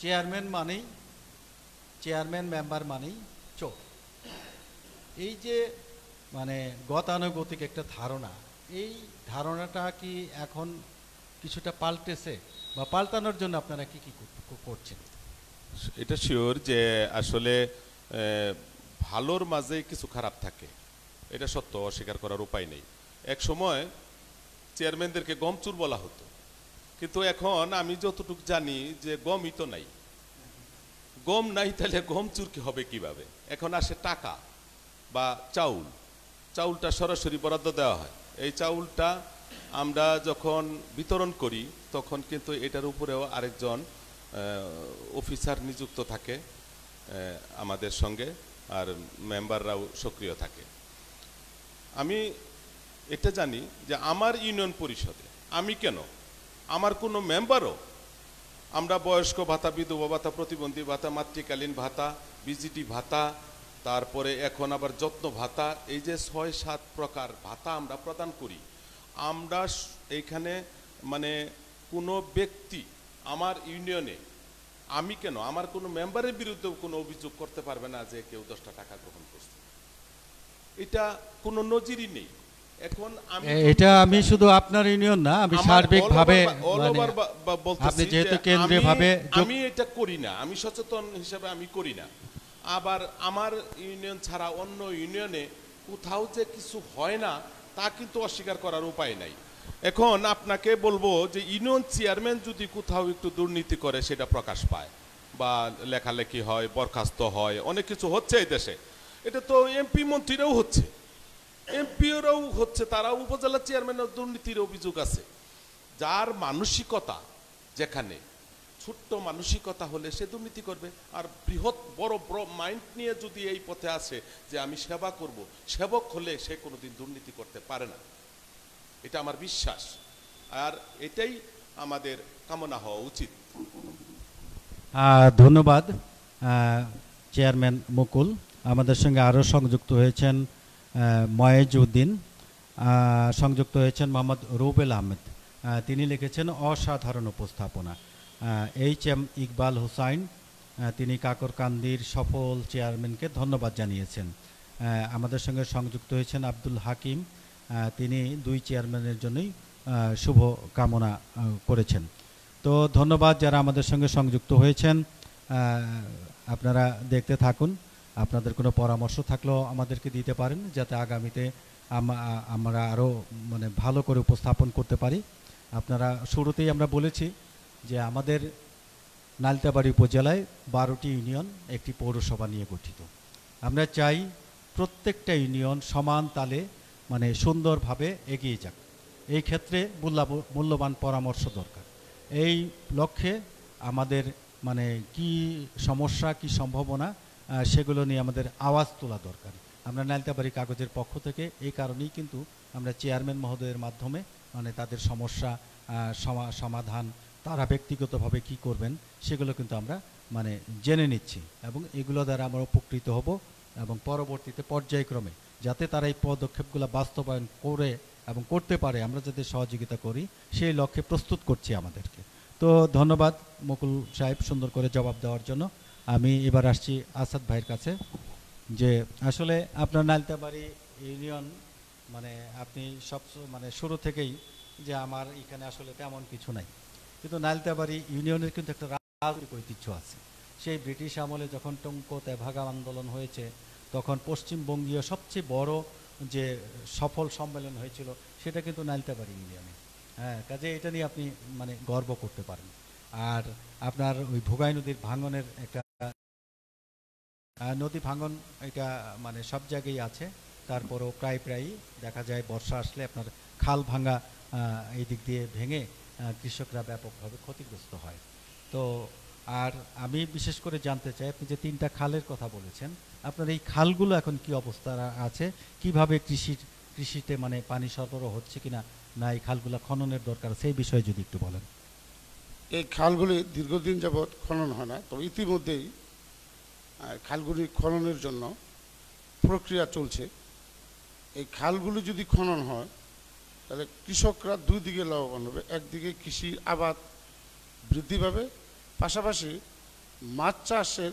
[SPEAKER 1] চেয়ারম্যান মানেই চেয়ারম্যান মেম্বার মানেই চোখ এই যে মানে গতানুগতিক একটা ধারণা এই ধারণাটা কি এখন কিছুটা পাল্টেছে বা পাল্টানোর জন্য আপনারা কি কি করছেন
[SPEAKER 4] এটা শিওর যে আসলে ভালোর মাঝে কিছু খারাপ থাকে এটা সত্য অস্বীকার করার উপায় নেই এক সময় চেয়ারম্যানদেরকে গমচুর বলা হতো কিন্তু এখন আমি যতটুকু জানি যে গমই তো নাই গম নাই তাহলে গমচুর কি হবে কিভাবে এখন আসে টাকা বা চাউল চাউলটা সরাসরি বরাদ্দ দেওয়া হয় এই চাউলটা আমরা যখন বিতরণ করি তখন কিন্তু এটার উপরেও আরেকজন অফিসার নিযুক্ত থাকে আমাদের সঙ্গে আর মেম্বাররাও সক্রিয় থাকে আমি এটা জানি যে আমার ইউনিয়ন পরিষদে আমি কেন আমার কোনো মেম্বারও আমরা বয়স্ক ভাতা বিধবা ভাতা প্রতিবন্ধী ভাতা মাতৃকালীন ভাতা বিজিটি ভাতা তারপরে এখন আবার যত্ন ভাতা এই যে ছয় সাত প্রকার ভাতা আমরা প্রদান করি আমরা এইখানে মানে কোনো ব্যক্তি আমার ইউনিয়নে আমি কেন আমার কোনো মেম্বারের বিরুদ্ধেও কোনো অভিযোগ করতে পারবে না যে কেউ দশটা টাকা গ্রহণ করছে এটা কোনো নজিরই নেই এখন এটা
[SPEAKER 1] আমি শুধু আপনার ইউনিয়ন না আমি সার্বিকভাবে মানে আপনি যেহেতু কেন্দ্রীয়ভাবে আমি
[SPEAKER 4] এটা করি না আমি সচেতন হিসাবে আমি করি না আবার আমার ইউনিয়ন ছাড়া অন্য ইউনিয়নে কোথাও যে কিছু হয় না তা কিন্তু অস্বীকার করার উপায় নাই এখন আপনাকে বলবো যে ইউনিয়ন চেয়ারম্যান যদি কোথাও একটু দুর্নীতি করে সেটা প্রকাশ পায় বা লেখালেখি হয় বরখাস্ত হয় অনেক কিছু হচ্ছে এই দেশে এটা তো এমপি মন্ত্রীরাও হচ্ছে এমপিওরাও হচ্ছে তারা উপজেলা চেয়ারম্যানের দুর্নীতির অভিযোগ আছে যার মানসিকতা যেখানে ছোট্ট মানসিকতা হলে সে দুর্নীতি করবে আর বৃহৎ বড় বড় মাইন্ড নিয়ে যদি এই পথে আসে যে আমি সেবা করব সেবক হলে সে দিন দুর্নীতি করতে পারে না এটা আমার বিশ্বাস আর এটাই আমাদের কামনা হওয়া উচিত
[SPEAKER 1] ধন্যবাদ চেয়ারম্যান মুকুল আমাদের সঙ্গে আরও সংযুক্ত হয়েছেন ময়েজ উদ্দিন সংযুক্ত হয়েছেন মোহাম্মদ রুবেল আহমেদ তিনি লিখেছেন অসাধারণ উপস্থাপনা এইচ এম ইকবাল হুসাইন তিনি কাকরকান্দির সফল চেয়ারম্যানকে ধন্যবাদ জানিয়েছেন আমাদের সঙ্গে সংযুক্ত হয়েছেন আব্দুল হাকিম তিনি দুই চেয়ারম্যানের জন্যই শুভ কামনা করেছেন তো ধন্যবাদ যারা আমাদের সঙ্গে সংযুক্ত হয়েছেন আপনারা দেখতে থাকুন আপনাদের কোনো পরামর্শ থাকলেও আমাদেরকে দিতে পারেন যাতে আগামীতে আমরা আরও মানে ভালো করে উপস্থাপন করতে পারি আপনারা শুরুতেই আমরা বলেছি যে আমাদের নালতাবাড়ি উপজেলায় বারোটি ইউনিয়ন একটি পৌরসভা নিয়ে গঠিত আমরা চাই প্রত্যেকটা ইউনিয়ন সমান তালে মানে সুন্দরভাবে এগিয়ে যাক এই ক্ষেত্রে মূল্যবান পরামর্শ দরকার এই লক্ষ্যে আমাদের মানে কি সমস্যা কি সম্ভাবনা সেগুলো নিয়ে আমাদের আওয়াজ তোলা দরকার আমরা নালতাবাড়ি কাগজের পক্ষ থেকে এই কারণেই কিন্তু আমরা চেয়ারম্যান মহোদয়ের মাধ্যমে মানে তাদের সমস্যা সমাধান তারা ব্যক্তিগতভাবে কি করবেন সেগুলো কিন্তু আমরা মানে জেনে নিচ্ছি এবং এগুলো দ্বারা আমরা উপকৃত হব এবং পরবর্তীতে পর্যায়ক্রমে যাতে তারা এই পদক্ষেপগুলো বাস্তবায়ন করে এবং করতে পারে আমরা যাতে সহযোগিতা করি সেই লক্ষ্যে প্রস্তুত করছি আমাদেরকে তো ধন্যবাদ মকুল সাহেব সুন্দর করে জবাব দেওয়ার জন্য আমি এবার আসছি আসাদ ভাইয়ের কাছে যে আসলে আপনার নালতাবাড়ি ইউনিয়ন মানে আপনি সব মানে শুরু থেকেই যে আমার এখানে আসলে তেমন কিছু নাই কিন্তু নালতাবাড়ি ইউনিয়নের কিন্তু একটা রাজনৈতিক ঐতিহ্য আছে সেই ব্রিটিশ আমলে যখন টঙ্ক তেভাগা আন্দোলন হয়েছে তখন পশ্চিমবঙ্গীয় সবচেয়ে বড় যে সফল সম্মেলন হয়েছিল সেটা কিন্তু নালতাবাড়ি ইউনিয়নে হ্যাঁ কাজে এটা নিয়ে আপনি মানে গর্ব করতে পারেন আর আপনার ওই ভোগাই নদীর ভাঙনের একটা নদী ভাঙন এটা মানে সব জায়গায় আছে তারপরও প্রায় প্রায়ই দেখা যায় বর্ষা আসলে আপনার খাল ভাঙা এই দিক দিয়ে ভেঙে কৃষকরা ব্যাপকভাবে ক্ষতিগ্রস্ত হয় তো আর আমি বিশেষ করে জানতে চাই আপনি যে তিনটা খালের কথা বলেছেন আপনার এই খালগুলো এখন কি অবস্থা আছে কিভাবে কৃষির কৃষিতে মানে পানি সরবরাহ হচ্ছে কিনা না এই খালগুলো খননের দরকার সেই বিষয়ে যদি একটু বলেন
[SPEAKER 2] এই খালগুলি দীর্ঘদিন যাবৎ খনন হয় না তবে ইতিমধ্যেই খালগুলি খননের জন্য প্রক্রিয়া চলছে এই খালগুলি যদি খনন হয় তাহলে কৃষকরা দুই দিকে লাভবান হবে একদিকে কৃষি আবাদ বৃদ্ধি পাবে পাশাপাশি মাছ চাষের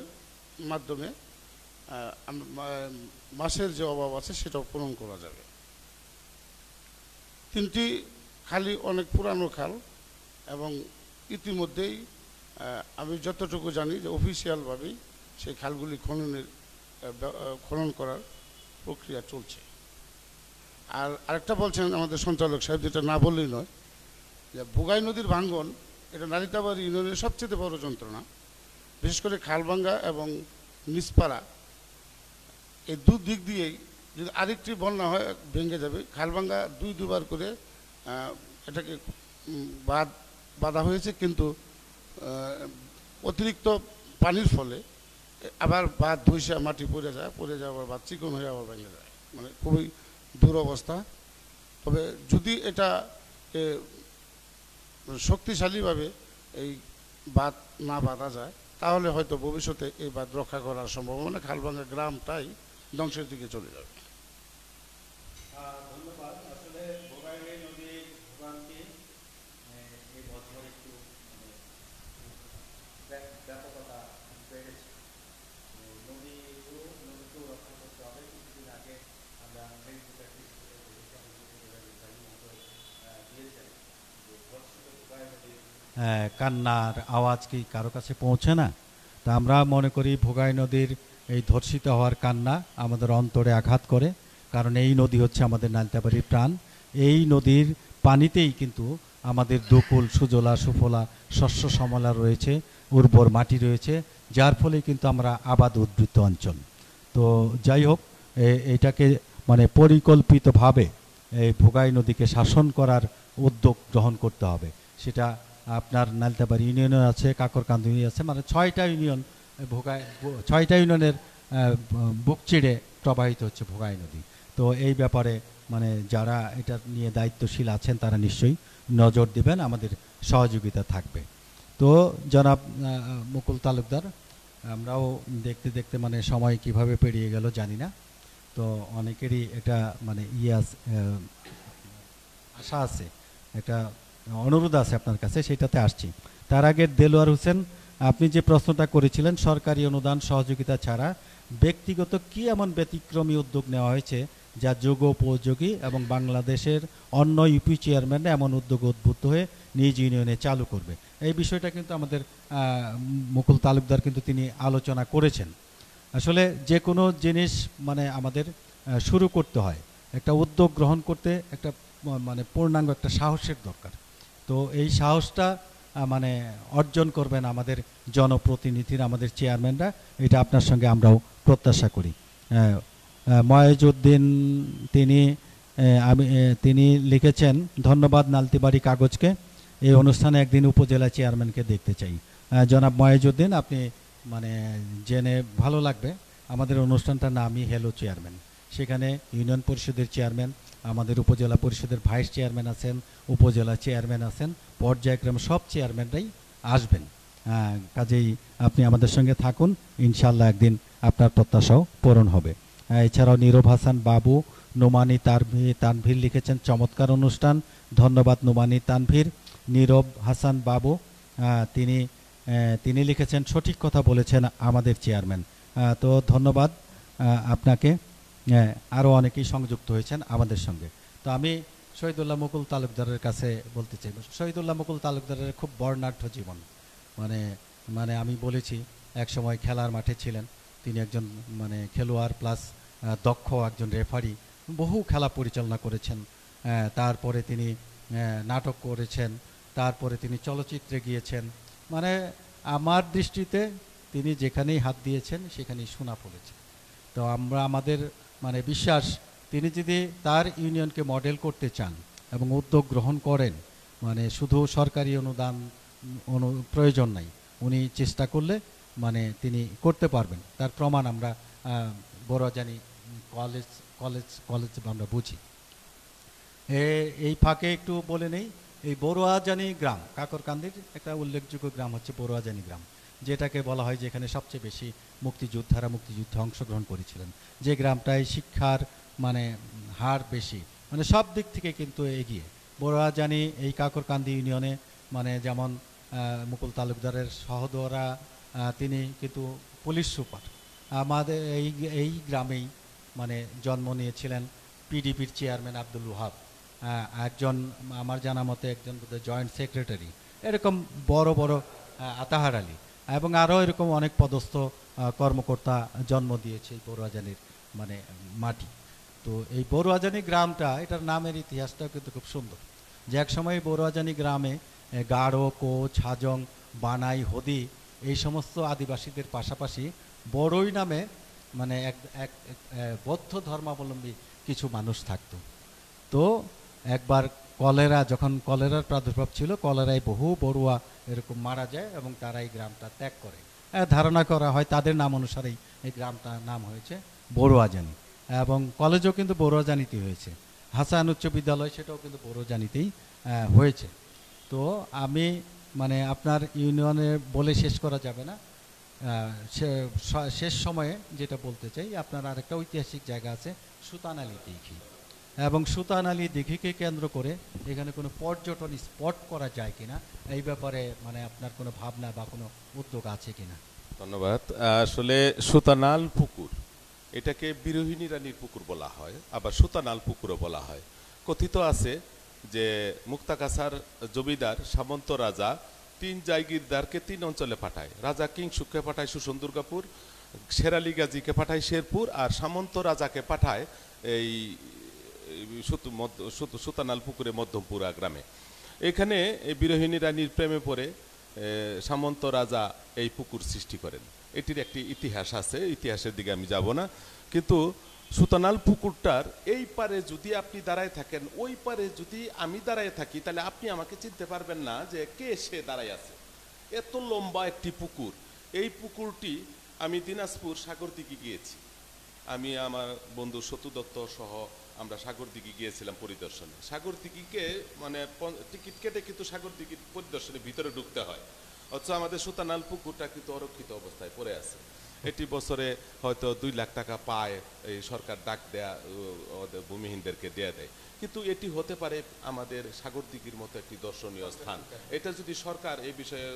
[SPEAKER 2] মাধ্যমে মাছের যে অভাব আছে সেটাও পূরণ করা যাবে তিনটি খালি অনেক পুরানো খাল এবং ইতিমধ্যেই আমি যতটুকু জানি যে অফিসিয়ালভাবেই সেই খালগুলি খননের খনন করার প্রক্রিয়া চলছে আর আরেকটা বলছেন আমাদের সঞ্চালক সাহেব যেটা না বললেই নয় যে বুগাই নদীর ভাঙ্গন এটা নারিতাবাদ ইউনিয়নের সবচেয়ে বড় যন্ত্রণা বিশেষ করে খালবাঙ্গা এবং নিসপাড়া এই দু দিক দিয়েই যদি আরেকটি বন্যা হয় ভেঙে যাবে খালবাঙ্গা দুই দুবার করে এটাকে বাদ বাধা হয়েছে কিন্তু অতিরিক্ত পানির ফলে আবার বাদ ধুইসা মাটি পড়ে যায় পড়ে যাওয়ার বাদ চিকন হয়ে আবার ভেঙে যায় মানে খুবই দুরবস্থা তবে যদি এটা শক্তিশালীভাবে এই বাঁধ না বাঁধা যায় তাহলে হয়তো ভবিষ্যতে এই বাঁধ রক্ষা করার সম্ভাবনা মানে খালবাঙ্গা গ্রামটাই ধ্বংসের দিকে চলে যাবে
[SPEAKER 1] কান্নার আওয়াজ কি কারো কাছে পৌঁছে না তা আমরা মনে করি ভোগাই নদীর এই ধর্ষিত হওয়ার কান্না আমাদের অন্তরে আঘাত করে কারণ এই নদী হচ্ছে আমাদের নালতাবাড়ির প্রাণ এই নদীর পানিতেই কিন্তু আমাদের দুকুল সুজলা সুফলা শস্য সমলা রয়েছে উর্বর মাটি রয়েছে যার ফলে কিন্তু আমরা আবাদ উদ্বৃত্ত অঞ্চল তো যাই হোক এটাকে মানে পরিকল্পিতভাবে এই ভোগাই নদীকে শাসন করার উদ্যোগ গ্রহণ করতে হবে সেটা আপনার নালতাবাড়ি ইউনিয়নও আছে কাকরকান্দুনি আছে মানে ছয়টা ইউনিয়ন ভোগায় ছয়টা ইউনিয়নের বুক চিড়ে প্রবাহিত হচ্ছে ভোগাই নদী তো এই ব্যাপারে মানে যারা এটা নিয়ে দায়িত্বশীল আছেন তারা নিশ্চয়ই নজর দিবেন আমাদের সহযোগিতা থাকবে তো জনাব মুকুল তালুকদার আমরাও দেখতে দেখতে মানে সময় কিভাবে পেরিয়ে গেল জানি না তো অনেকেরই এটা মানে ইয়ে আশা আছে একটা অনুরোধ আছে আপনার কাছে সেটাতে আসছি তার আগে দেলোয়ার হোসেন আপনি যে প্রশ্নটা করেছিলেন সরকারি অনুদান সহযোগিতা ছাড়া ব্যক্তিগত কি এমন ব্যতিক্রমী উদ্যোগ নেওয়া হয়েছে যা যোগ উপযোগী এবং বাংলাদেশের অন্য ইউপি চেয়ারম্যান এমন উদ্যোগ উদ্বুদ্ধ হয়ে নিজ ইউনিয়নে চালু করবে এই বিষয়টা কিন্তু আমাদের মুকুল তালুকদার কিন্তু তিনি আলোচনা করেছেন আসলে যে কোনো জিনিস মানে আমাদের শুরু করতে হয় একটা উদ্যোগ গ্রহণ করতে একটা মানে পূর্ণাঙ্গ একটা সাহসের দরকার তো এই সাহসটা মানে অর্জন করবেন আমাদের জনপ্রতিনিধির আমাদের চেয়ারম্যানরা এটা আপনার সঙ্গে আমরাও প্রত্যাশা করি ময়েজুদ্দিন তিনি আমি তিনি লিখেছেন ধন্যবাদ নালতিবাড়ি কাগজকে এই অনুষ্ঠানে একদিন উপজেলা চেয়ারম্যানকে দেখতে চাই জনাব ময়েজুদ্দিন আপনি মানে জেনে ভালো লাগবে আমাদের অনুষ্ঠানটার নামই হ্যালো চেয়ারম্যান সেখানে ইউনিয়ন পরিষদের চেয়ারম্যান আমাদের উপজেলা পরিষদের ভাইস চেয়ারম্যান আছেন উপজেলা চেয়ারম্যান আছেন পর্যায়ক্রমে সব চেয়ারম্যানরাই আসবেন হ্যাঁ, কাজেই আপনি আমাদের সঙ্গে থাকুন ইনশাল্লাহ একদিন আপনার প্রত্যাশাও পূরণ হবে হ্যাঁ, এছাড়াও নীরব হাসান বাবু নোমানি তানভীর লিখেছেন চমৎকার অনুষ্ঠান ধন্যবাদ নোমানি তানভীর নীরব হাসান বাবু তিনি তিনি লিখেছেন সঠিক কথা বলেছেন আমাদের চেয়ারম্যান তো ধন্যবাদ আপনাকে হ্যাঁ, আরও অনেকেই সংযুক্ত হয়েছেন আমাদের সঙ্গে তো আমি শহীদুল্লাহ মুকুল তালুকদারের কাছে বলতে চাই শহীদুল্লাহ মুকুল তালুকদারের খুব বর্ণাঢ্য জীবন মানে মানে আমি বলেছি এক সময় খেলার মাঠে ছিলেন তিনি একজন মানে খেলোয়াড় প্লাস দক্ষ একজন রেফারি বহু খেলা পরিচালনা করেছেন তারপরে তিনি নাটক করেছেন তারপরে তিনি চলচ্চিত্রে গিয়েছেন মানে আমার দৃষ্টিতে তিনি যেখানেই হাত দিয়েছেন সেখানেই শোনা পড়েছে তো আমরা আমাদের মানে বিশ্বাস তিনি যদি তার ইউনিয়নকে মডেল করতে চান এবং উদ্যোগ গ্রহণ করেন মানে শুধু সরকারি অনুদান অনু প্রয়োজন নাই উনি চেষ্টা করলে মানে তিনি করতে পারবেন তার প্রমাণ আমরা বড় জানি কলেজ কলেজ কলেজ আমরা বুঝি এই ফাঁকে একটু বলে নেই এই বড়ুয়াজানি গ্রাম কাকরকান্দির একটা উল্লেখযোগ্য গ্রাম হচ্ছে বড়ুয়াজানি গ্রাম যেটাকে বলা হয় যে এখানে সবচেয়ে বেশি মুক্তিযোদ্ধারা মুক্তিযুদ্ধে অংশগ্রহণ করেছিলেন যে গ্রামটায় শিক্ষার মানে হার বেশি মানে সব দিক থেকে কিন্তু এগিয়ে বড়রা জানি এই কাকরকান্দি ইউনিয়নে মানে যেমন মুকুল তালুকদারের সহদরা তিনি কিন্তু পুলিশ সুপার আমাদের এই এই গ্রামেই মানে জন্ম নিয়েছিলেন পিডিপির চেয়ারম্যান আব্দুল ওহাব একজন আমার জানা মতে একজন জয়েন্ট সেক্রেটারি এরকম বড় বড় আতাহার আলী এবং আরও এরকম অনেক পদস্থ কর্মকর্তা জন্ম দিয়েছে এই বড়ুয়াজানির মানে মাটি তো এই বড়ুয়াজানি গ্রামটা এটার নামের ইতিহাসটাও কিন্তু খুব সুন্দর যে এক সময় বড়ুয়াজানি গ্রামে গাঢ় কোচ হাজং বানাই হদি এই সমস্ত আদিবাসীদের পাশাপাশি বড়ই নামে মানে এক এক বৌদ্ধ ধর্মাবলম্বী কিছু মানুষ থাকতো তো একবার কলেরা যখন কলেরার প্রাদুর্ভাব ছিল কলেরায় বহু বড়ুয়া এরকম মারা যায় এবং তারা এই গ্রামটা ত্যাগ করে ধারণা করা হয় তাদের নাম অনুসারেই এই গ্রামটার নাম হয়েছে বড়ুয়াজানি এবং কলেজও কিন্তু বড়ুয়াজানিতে হয়েছে হাসান উচ্চ বিদ্যালয় সেটাও কিন্তু বড়ুয়াজানিতেই হয়েছে তো আমি মানে আপনার ইউনিয়নে বলে শেষ করা যাবে না শেষ সময়ে যেটা বলতে চাই আপনার আরেকটা ঐতিহাসিক জায়গা আছে সুতানালি দিঘি এবং সুতান আলী দিঘিকে কেন্দ্র করে এখানে কোনো পর্যটন স্পট করা যায় কিনা এই ব্যাপারে মানে আপনার কোনো ভাবনা বা কোনো উদ্যোগ আছে কিনা
[SPEAKER 4] ধন্যবাদ আসলে সুতানাল পুকুর এটাকে বিরোহিণী রানীর পুকুর বলা হয় আবার সুতানাল পুকুরও বলা হয় কথিত আছে যে মুক্তাকাসার জমিদার সামন্ত রাজা তিন জায়গিরদারকে তিন অঞ্চলে পাঠায় রাজা কিং সুখকে পাঠায় দুর্গাপুর শেরালি গাজীকে পাঠায় শেরপুর আর সামন্ত রাজাকে পাঠায় এই সুতানাল পুকুরে মধ্যমপুরা গ্রামে এখানে এই বিরোহিণী রানীর প্রেমে পড়ে সামন্ত রাজা এই পুকুর সৃষ্টি করেন এটির একটি ইতিহাস আছে ইতিহাসের দিকে আমি যাব না কিন্তু সুতানাল পুকুরটার এই পারে যদি আপনি দাঁড়ায় থাকেন ওই পারে যদি আমি দাঁড়ায় থাকি তাহলে আপনি আমাকে চিনতে পারবেন না যে কে সে দাঁড়ায় আছে এত লম্বা একটি পুকুর এই পুকুরটি আমি দিনাজপুর সাগর দিকে গিয়েছি আমি আমার বন্ধু সতু দত্ত সহ আমরা সাগর দিকে গিয়েছিলাম পরিদর্শনে সাগর দিঘিকে মানে টিকিট কেটে কিন্তু সাগর দিঘির পরিদর্শনে ভিতরে ঢুকতে হয় অথচ আমাদের সুতানাল পুকুরটা কিন্তু অরক্ষিত অবস্থায় পড়ে আছে এটি বছরে হয়তো দুই লাখ টাকা পায় এই সরকার ডাক দেয়া ভূমিহীনদেরকে দেয়া দেয় কিন্তু এটি হতে পারে আমাদের সাগর সাগরদিঘির মতো একটি দর্শনীয় স্থান এটা যদি সরকার এই বিষয়ে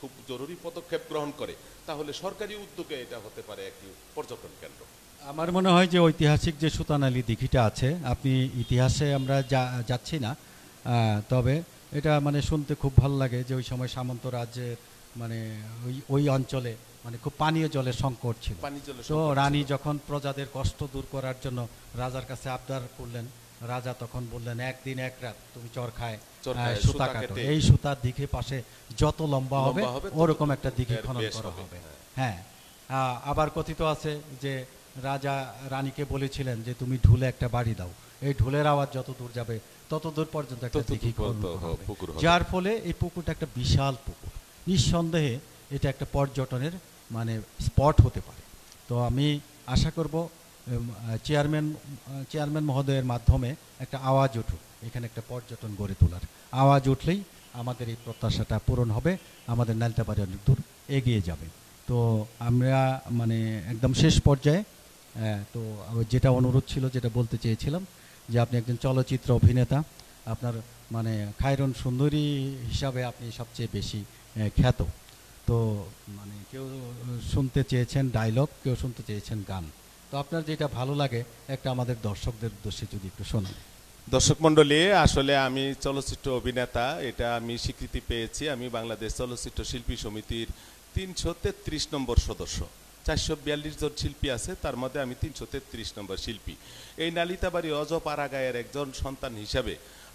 [SPEAKER 4] খুব জরুরি পদক্ষেপ গ্রহণ করে তাহলে সরকারি উদ্যোগে এটা হতে পারে একটি পর্যটন কেন্দ্র
[SPEAKER 1] আমার মনে হয় যে ঐতিহাসিক যে সুতান আলী দিঘিটা আছে আপনি ইতিহাসে আমরা যা যাচ্ছি না তবে এটা মানে শুনতে খুব ভালো লাগে যে ওই সময় সামন্ত রাজ্যের মানে ওই ওই অঞ্চলে মানে খুব পানীয় জলের সংকট ছিল তো রানী যখন প্রজাদের কষ্ট দূর করার জন্য রাজার কাছে আবদার করলেন রাজা তখন বললেন একদিন এক রাত তুমি চর খায় সুতা কাটো এই সুতার দিঘি পাশে যত লম্বা হবে ওরকম একটা দিঘে খনন করা হবে হ্যাঁ, হ্যাঁ। আবার কথিত আছে যে রাজা রানীকে বলেছিলেন যে তুমি ঢুলে একটা বাড়ি দাও এই ঢুলের আওয়াজ যত দূর যাবে তত দূর পর্যন্ত একটা দিঘি পুকুর যার ফলে এই পুকুরটা একটা বিশাল পুকুর নিঃসন্দেহে এটা একটা পর্যটনের মানে স্পট হতে পারে তো আমি আশা করব চেয়ারম্যান চেয়ারম্যান মহোদয়ের মাধ্যমে একটা আওয়াজ উঠুক এখানে একটা পর্যটন গড়ে তোলার আওয়াজ উঠলেই আমাদের এই প্রত্যাশাটা পূরণ হবে আমাদের নালতাবাড়ি অনেক দূর এগিয়ে যাবে তো আমরা মানে একদম শেষ পর্যায়ে হ্যাঁ, তো যেটা অনুরোধ ছিল যেটা বলতে চেয়েছিলাম যে আপনি একজন চলচ্চিত্র অভিনেতা আপনার মানে খায়রন সুন্দরী হিসাবে আপনি সবচেয়ে বেশি খ্যাত তো মানে কেউ শুনতে চেয়েছেন ডায়লগ কেউ শুনতে চেয়েছেন গান তো আপনার যেটা ভালো লাগে একটা আমাদের দর্শকদের উদ্দেশ্যে যদি একটু শোনেন
[SPEAKER 4] দর্শক মণ্ডলী আসলে আমি চলচ্চিত্র অভিনেতা এটা আমি স্বীকৃতি পেয়েছি আমি বাংলাদেশ চলচ্চিত্র শিল্পী সমিতির তিনশো তেত্রিশ নম্বর সদস্য চারশো বিয়াল্লিশ জন শিল্পী আছে তার মধ্যে আমি তিনশো তেত্রিশ নম্বর শিল্পী এই নালিতাবাড়ি অজপাড়াগায়ের একজন সন্তান হিসাবে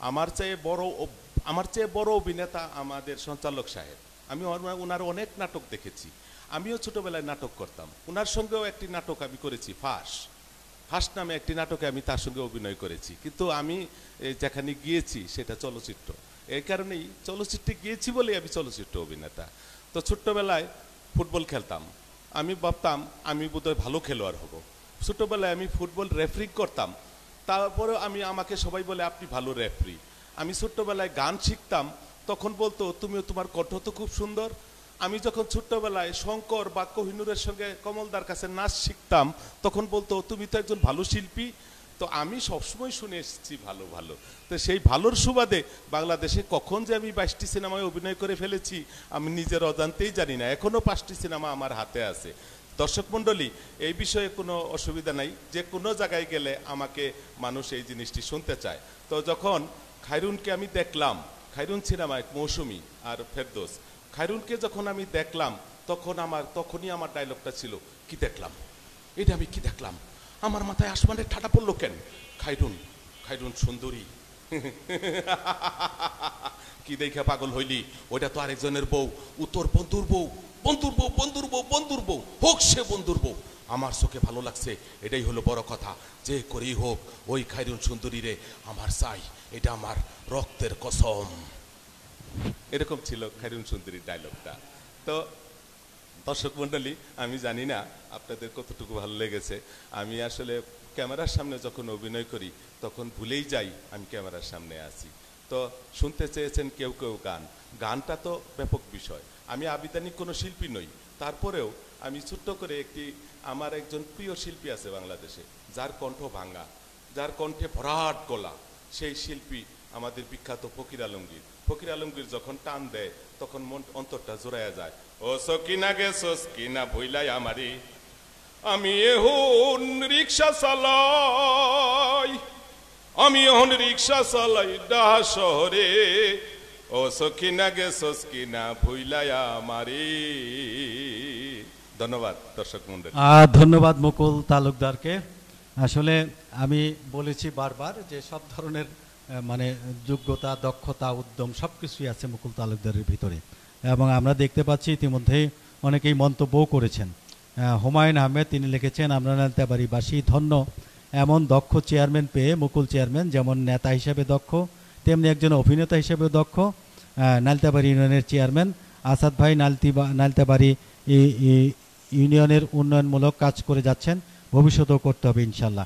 [SPEAKER 4] আমার চেয়ে বড় আমার চেয়ে বড় অভিনেতা আমাদের সঞ্চালক সাহেব আমি ওনার অনেক নাটক দেখেছি আমিও ছোটোবেলায় নাটক করতাম ওনার সঙ্গেও একটি নাটক আমি করেছি ফাঁস ফাঁস নামে একটি নাটকে আমি তার সঙ্গে অভিনয় করেছি কিন্তু আমি যেখানে গিয়েছি সেটা চলচ্চিত্র এই কারণেই চলচ্চিত্রে গিয়েছি বলেই আমি চলচ্চিত্র অভিনেতা তো ছোট্টবেলায় ফুটবল খেলতাম আমি ভাবতাম আমি বোধহয় ভালো খেলোয়াড় হব ছোটোবেলায় আমি ফুটবল রেফারি করতাম তারপরেও আমি আমাকে সবাই বলে আপনি ভালো রেফারি আমি ছোট্টবেলায় গান শিখতাম তখন বলতো তুমিও তোমার কণ্ঠ তো খুব সুন্দর আমি যখন ছোট্টবেলায় শঙ্কর বা কোহিনুরের সঙ্গে কমলদার কাছে নাচ শিখতাম তখন বলতো তুমি তো একজন ভালো শিল্পী তো আমি সবসময় শুনে এসেছি ভালো ভালো তো সেই ভালোর সুবাদে বাংলাদেশে কখন যে আমি বাইশটি সিনেমায় অভিনয় করে ফেলেছি আমি নিজের অজান্তেই জানি না এখনও পাঁচটি সিনেমা আমার হাতে আছে দর্শক মণ্ডলী এই বিষয়ে কোনো অসুবিধা নাই যে কোনো জায়গায় গেলে আমাকে মানুষ এই জিনিসটি শুনতে চায় তো যখন খাইরুনকে আমি দেখলাম খাইরুন সিনেমায় মৌসুমি আর ফেরদোস খাইরুনকে যখন আমি দেখলাম তখন আমার তখনই আমার ডায়লগটা ছিল কি দেখলাম এটা আমি কি দেখলাম আমার মাথায় আসমানের ঠাটা পড়লো কেন খাইরুন খাইরুন সুন্দরী কি দেখে পাগল হইলি ওইটা তো আরেকজনের বউ উত্তর বন্ধুর বউ বন্ধুর বউ বন্ধুর বউ বন্ধুর বউ হোক সে বন্ধুর বউ আমার চোখে ভালো লাগছে এটাই হলো বড় কথা যে করেই হোক ওই খাইরুন সুন্দরী রে আমার চাই এটা আমার রক্তের কসম এরকম ছিল খাইরুন সুন্দরীর ডায়লগটা তো দর্শক মণ্ডলী আমি জানি না আপনাদের কতটুকু ভালো লেগেছে আমি আসলে ক্যামেরার সামনে যখন অভিনয় করি তখন ভুলেই যাই আমি ক্যামেরার সামনে আছি তো শুনতে চেয়েছেন কেউ কেউ গান গানটা তো ব্যাপক বিষয় আমি আবিদানি কোনো শিল্পী নই তারপরেও আমি ছোট্ট করে একটি আমার একজন প্রিয় শিল্পী আছে বাংলাদেশে যার কণ্ঠ ভাঙা যার কণ্ঠে ভরাট গলা সেই শিল্পী আমাদের বিখ্যাত ফকির আলমগীর ফকির আলমগীর যখন টান দেয় তখন মন অন্তরটা জোড়ায় যায় ও সকিনা গে কিনা ভুইলাই আমারি আমি এহন রিক্সা চালাই আমি এহন রিক্সা চালাই ডাহা শহরে ও সকিনা গে কিনা ভুইলাই আমারি ধন্যবাদ দর্শক মন্ডল ধন্যবাদ
[SPEAKER 1] মুকুল তালুকদারকে আসলে আমি বলেছি বারবার যে সব ধরনের মানে যোগ্যতা দক্ষতা উদ্যম সব কিছুই আছে মুকুল তালুকদারের ভিতরে এবং আমরা দেখতে পাচ্ছি ইতিমধ্যেই অনেকেই মন্তব্যও করেছেন হুমায়ুন আহমেদ তিনি লিখেছেন আমরা নেতাবাড়িবাসী ধন্য এমন দক্ষ চেয়ারম্যান পেয়ে মুকুল চেয়ারম্যান যেমন নেতা হিসেবে দক্ষ তেমনি একজন অভিনেতা হিসেবে দক্ষ নালতাবাড়ি ইউনিয়নের চেয়ারম্যান আসাদ ভাই নালতিবা নালতাবাড়ি ইউনিয়নের উন্নয়নমূলক কাজ করে যাচ্ছেন ভবিষ্যতেও করতে হবে ইনশাল্লাহ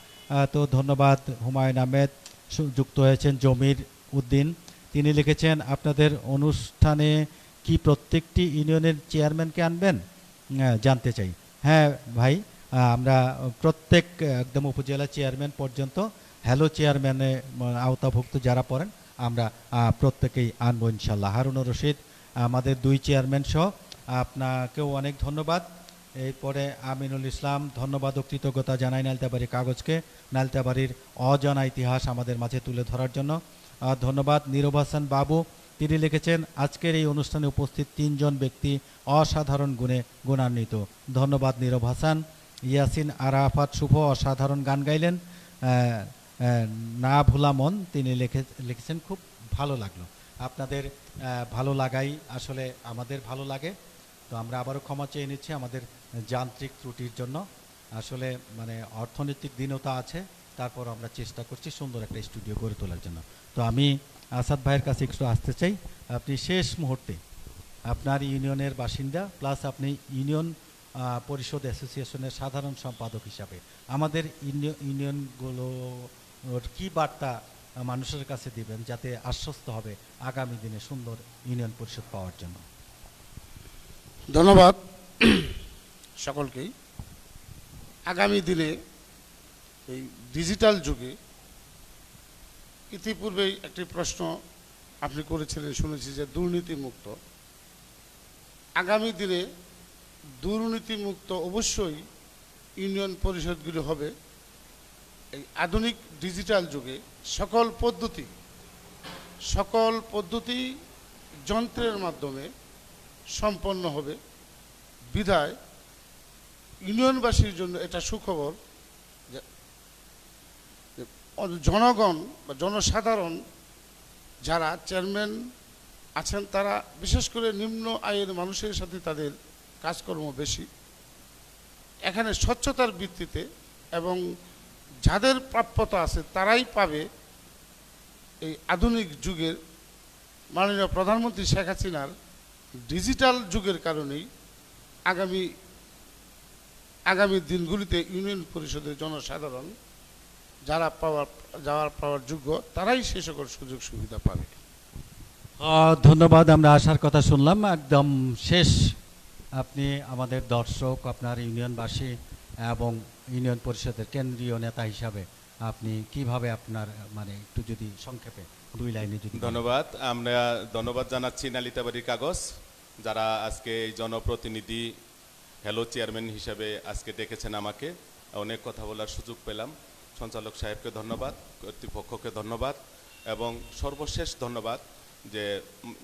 [SPEAKER 1] তো ধন্যবাদ হুমায়ুন আহমেদ যুক্ত হয়েছেন জমির উদ্দিন তিনি লিখেছেন আপনাদের অনুষ্ঠানে কি প্রত্যেকটি ইউনিয়নের চেয়ারম্যানকে আনবেন জানতে চাই হ্যাঁ ভাই আমরা প্রত্যেক একদম উপজেলা চেয়ারম্যান পর্যন্ত হ্যালো চেয়ারম্যানে আওতাভুক্ত যারা পড়েন আমরা প্রত্যেকেই আনবো ইনশাল্লাহ হারুন রশিদ আমাদের দুই চেয়ারম্যান সহ আপনাকেও অনেক ধন্যবাদ এরপরে আমিনুল ইসলাম ধন্যবাদ ও কৃতজ্ঞতা জানাই নালতাবাড়ির কাগজকে নালতাবাড়ির অজানা ইতিহাস আমাদের মাঝে তুলে ধরার জন্য ধন্যবাদ নিরব হাসান বাবু তিনি লিখেছেন আজকের এই অনুষ্ঠানে উপস্থিত তিনজন ব্যক্তি অসাধারণ গুণে গুণান্বিত ধন্যবাদ নীরব হাসান ইয়াসিন আরাফাত শুভ অসাধারণ গান গাইলেন না ভুলা মন তিনি লিখে লিখেছেন খুব ভালো লাগলো আপনাদের ভালো লাগাই আসলে আমাদের ভালো লাগে তো আমরা আবারও ক্ষমা চেয়ে নিচ্ছি আমাদের যান্ত্রিক ত্রুটির জন্য আসলে মানে অর্থনৈতিক দীনতা আছে তারপর আমরা চেষ্টা করছি সুন্দর একটা স্টুডিও গড়ে তোলার জন্য তো আমি আসাদ ভাইয়ের কাছে একটু আসতে চাই আপনি শেষ মুহূর্তে আপনার ইউনিয়নের বাসিন্দা প্লাস আপনি ইউনিয়ন পরিষদ অ্যাসোসিয়েশনের সাধারণ সম্পাদক হিসাবে আমাদের ইউনিয়নগুলোর কি বার্তা মানুষের কাছে দিবেন যাতে আশ্বস্ত হবে আগামী দিনে সুন্দর ইউনিয়ন পরিষদ পাওয়ার জন্য
[SPEAKER 2] ধন্যবাদ সকলকেই আগামী দিনে এই ডিজিটাল যুগে ইতিপূর্বেই একটি প্রশ্ন আপনি করেছিলেন শুনেছি যে দুর্নীতিমুক্ত আগামী দিনে দুর্নীতিমুক্ত অবশ্যই ইউনিয়ন পরিষদগুলি হবে এই আধুনিক ডিজিটাল যুগে সকল পদ্ধতি সকল পদ্ধতি যন্ত্রের মাধ্যমে সম্পন্ন হবে বিধায় ইউনিয়নবাসীর জন্য এটা সুখবর জনগণ বা জনসাধারণ যারা চেয়ারম্যান আছেন তারা বিশেষ করে নিম্ন আয়ের মানুষের সাথে তাদের কাজকর্ম বেশি এখানে স্বচ্ছতার ভিত্তিতে এবং যাদের প্রাপ্যতা আছে তারাই পাবে এই আধুনিক যুগের মাননীয় প্রধানমন্ত্রী শেখ হাসিনার ডিজিটাল যুগের কারণেই আগামী আগামী দিনগুলিতে ইউনিয়ন পরিষদের জনসাধারণ যারা পাওয়ার যাওয়ার পাওয়ার যোগ্য তারাই সে সকল সুযোগ সুবিধা পাবে
[SPEAKER 1] ধন্যবাদ আমরা আসার কথা শুনলাম একদম শেষ আপনি আমাদের দর্শক আপনার ইউনিয়নবাসী এবং ইউনিয়ন পরিষদের কেন্দ্রীয় নেতা হিসাবে আপনি কিভাবে আপনার মানে একটু যদি সংক্ষেপে দুই লাইনে যদি
[SPEAKER 4] ধন্যবাদ আমরা ধন্যবাদ জানাচ্ছি নালিতাবাড়ির কাগজ যারা আজকে এই জনপ্রতিনিধি হ্যালো চেয়ারম্যান হিসাবে আজকে ডেকেছেন আমাকে অনেক কথা বলার সুযোগ পেলাম সঞ্চালক সাহেবকে ধন্যবাদ কর্তৃপক্ষকে ধন্যবাদ এবং সর্বশেষ ধন্যবাদ যে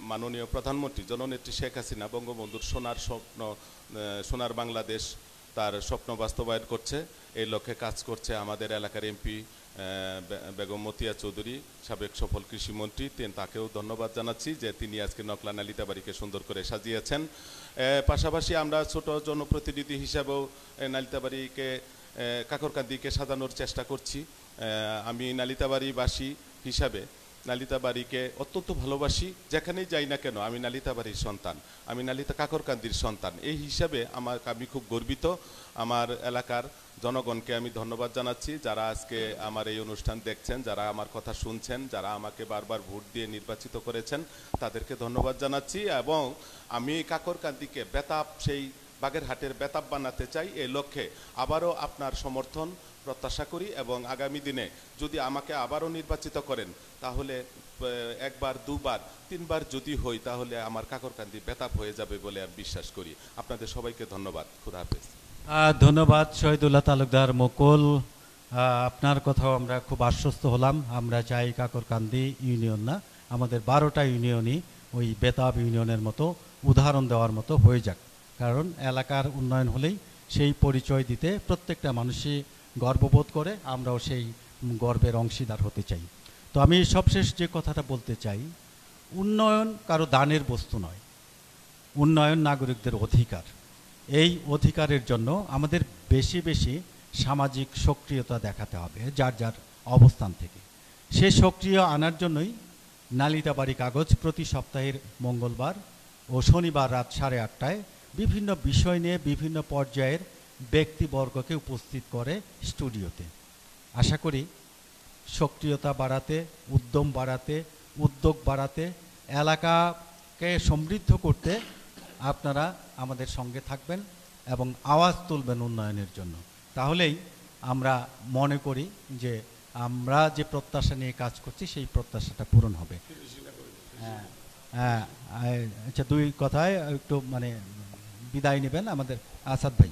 [SPEAKER 4] মাননীয় প্রধানমন্ত্রী জননেত্রী শেখ হাসিনা বঙ্গবন্ধুর সোনার স্বপ্ন সোনার বাংলাদেশ তার স্বপ্ন বাস্তবায়ন করছে এই লক্ষ্যে কাজ করছে আমাদের এলাকার এমপি বেগম মতিয়া চৌধুরী সাবেক সফল কৃষিমন্ত্রী তিন তাকেও ধন্যবাদ জানাচ্ছি যে তিনি আজকে নকলা নালিতাবাড়িকে সুন্দর করে সাজিয়েছেন পাশাপাশি আমরা ছোট জনপ্রতিনিধি হিসাবেও নালিতা বাড়িকে কাকরকান্দিকে সাজানোর চেষ্টা করছি আমি নালিতাবাড়িবাসী হিসাবে নালিতাবাড়িকে অত্যন্ত ভালোবাসি যেখানেই যাই না কেন আমি নালিতাবাড়ির সন্তান আমি নালিতা কাকরকান্দির সন্তান এই হিসাবে আমার আমি খুব গর্বিত আমার এলাকার জনগণকে আমি ধন্যবাদ জানাচ্ছি যারা আজকে আমার এই অনুষ্ঠান দেখছেন যারা আমার কথা শুনছেন যারা আমাকে বারবার ভোট দিয়ে নির্বাচিত করেছেন তাদেরকে ধন্যবাদ জানাচ্ছি এবং আমি কাকরকান্দিকে বেতাপ সেই বাগেরহাটের বেতাব বানাতে চাই এই লক্ষ্যে আবারও আপনার সমর্থন প্রত্যাশা করি এবং আগামী দিনে যদি আমাকে আবারও নির্বাচিত করেন তাহলে একবার দুবার তিনবার যদি হই তাহলে আমার কাকরকান্দি বেতাব হয়ে যাবে বলে আমি বিশ্বাস করি আপনাদের সবাইকে ধন্যবাদ খুদা হাফেজ
[SPEAKER 1] ধন্যবাদ শহীদুল্লাহ তালুকদার মকুল আপনার কথাও আমরা খুব আশ্বস্ত হলাম আমরা চাই কাকরকান্দি ইউনিয়ন না আমাদের বারোটা ইউনিয়নই ওই বেতাব ইউনিয়নের মতো উদাহরণ দেওয়ার মতো হয়ে যাক কারণ এলাকার উন্নয়ন হলেই সেই পরিচয় দিতে প্রত্যেকটা মানুষই গর্ববোধ করে আমরাও সেই গর্বের অংশীদার হতে চাই তো আমি সবশেষ যে কথাটা বলতে চাই উন্নয়ন কারো দানের বস্তু নয় উন্নয়ন নাগরিকদের অধিকার এই অধিকারের জন্য আমাদের বেশি বেশি সামাজিক সক্রিয়তা দেখাতে হবে যার যার অবস্থান থেকে সে সক্রিয় আনার জন্যই নালিতাবাড়ি কাগজ প্রতি সপ্তাহের মঙ্গলবার ও শনিবার রাত সাড়ে আটটায় বিভিন্ন বিষয় নিয়ে বিভিন্ন পর্যায়ের ব্যক্তিবর্গকে উপস্থিত করে স্টুডিওতে আশা করি সক্রিয়তা বাড়াতে উদ্যম বাড়াতে উদ্যোগ বাড়াতে এলাকাকে সমৃদ্ধ করতে আপনারা আমাদের সঙ্গে থাকবেন এবং আওয়াজ তুলবেন উন্নয়নের জন্য তাহলেই আমরা মনে করি যে আমরা যে প্রত্যাশা নিয়ে কাজ করছি সেই প্রত্যাশাটা পূরণ হবে হ্যাঁ, হ্যাঁ আচ্ছা দুই কথায় একটু মানে বিদায় নেবেন আমাদের আসাদ ভাই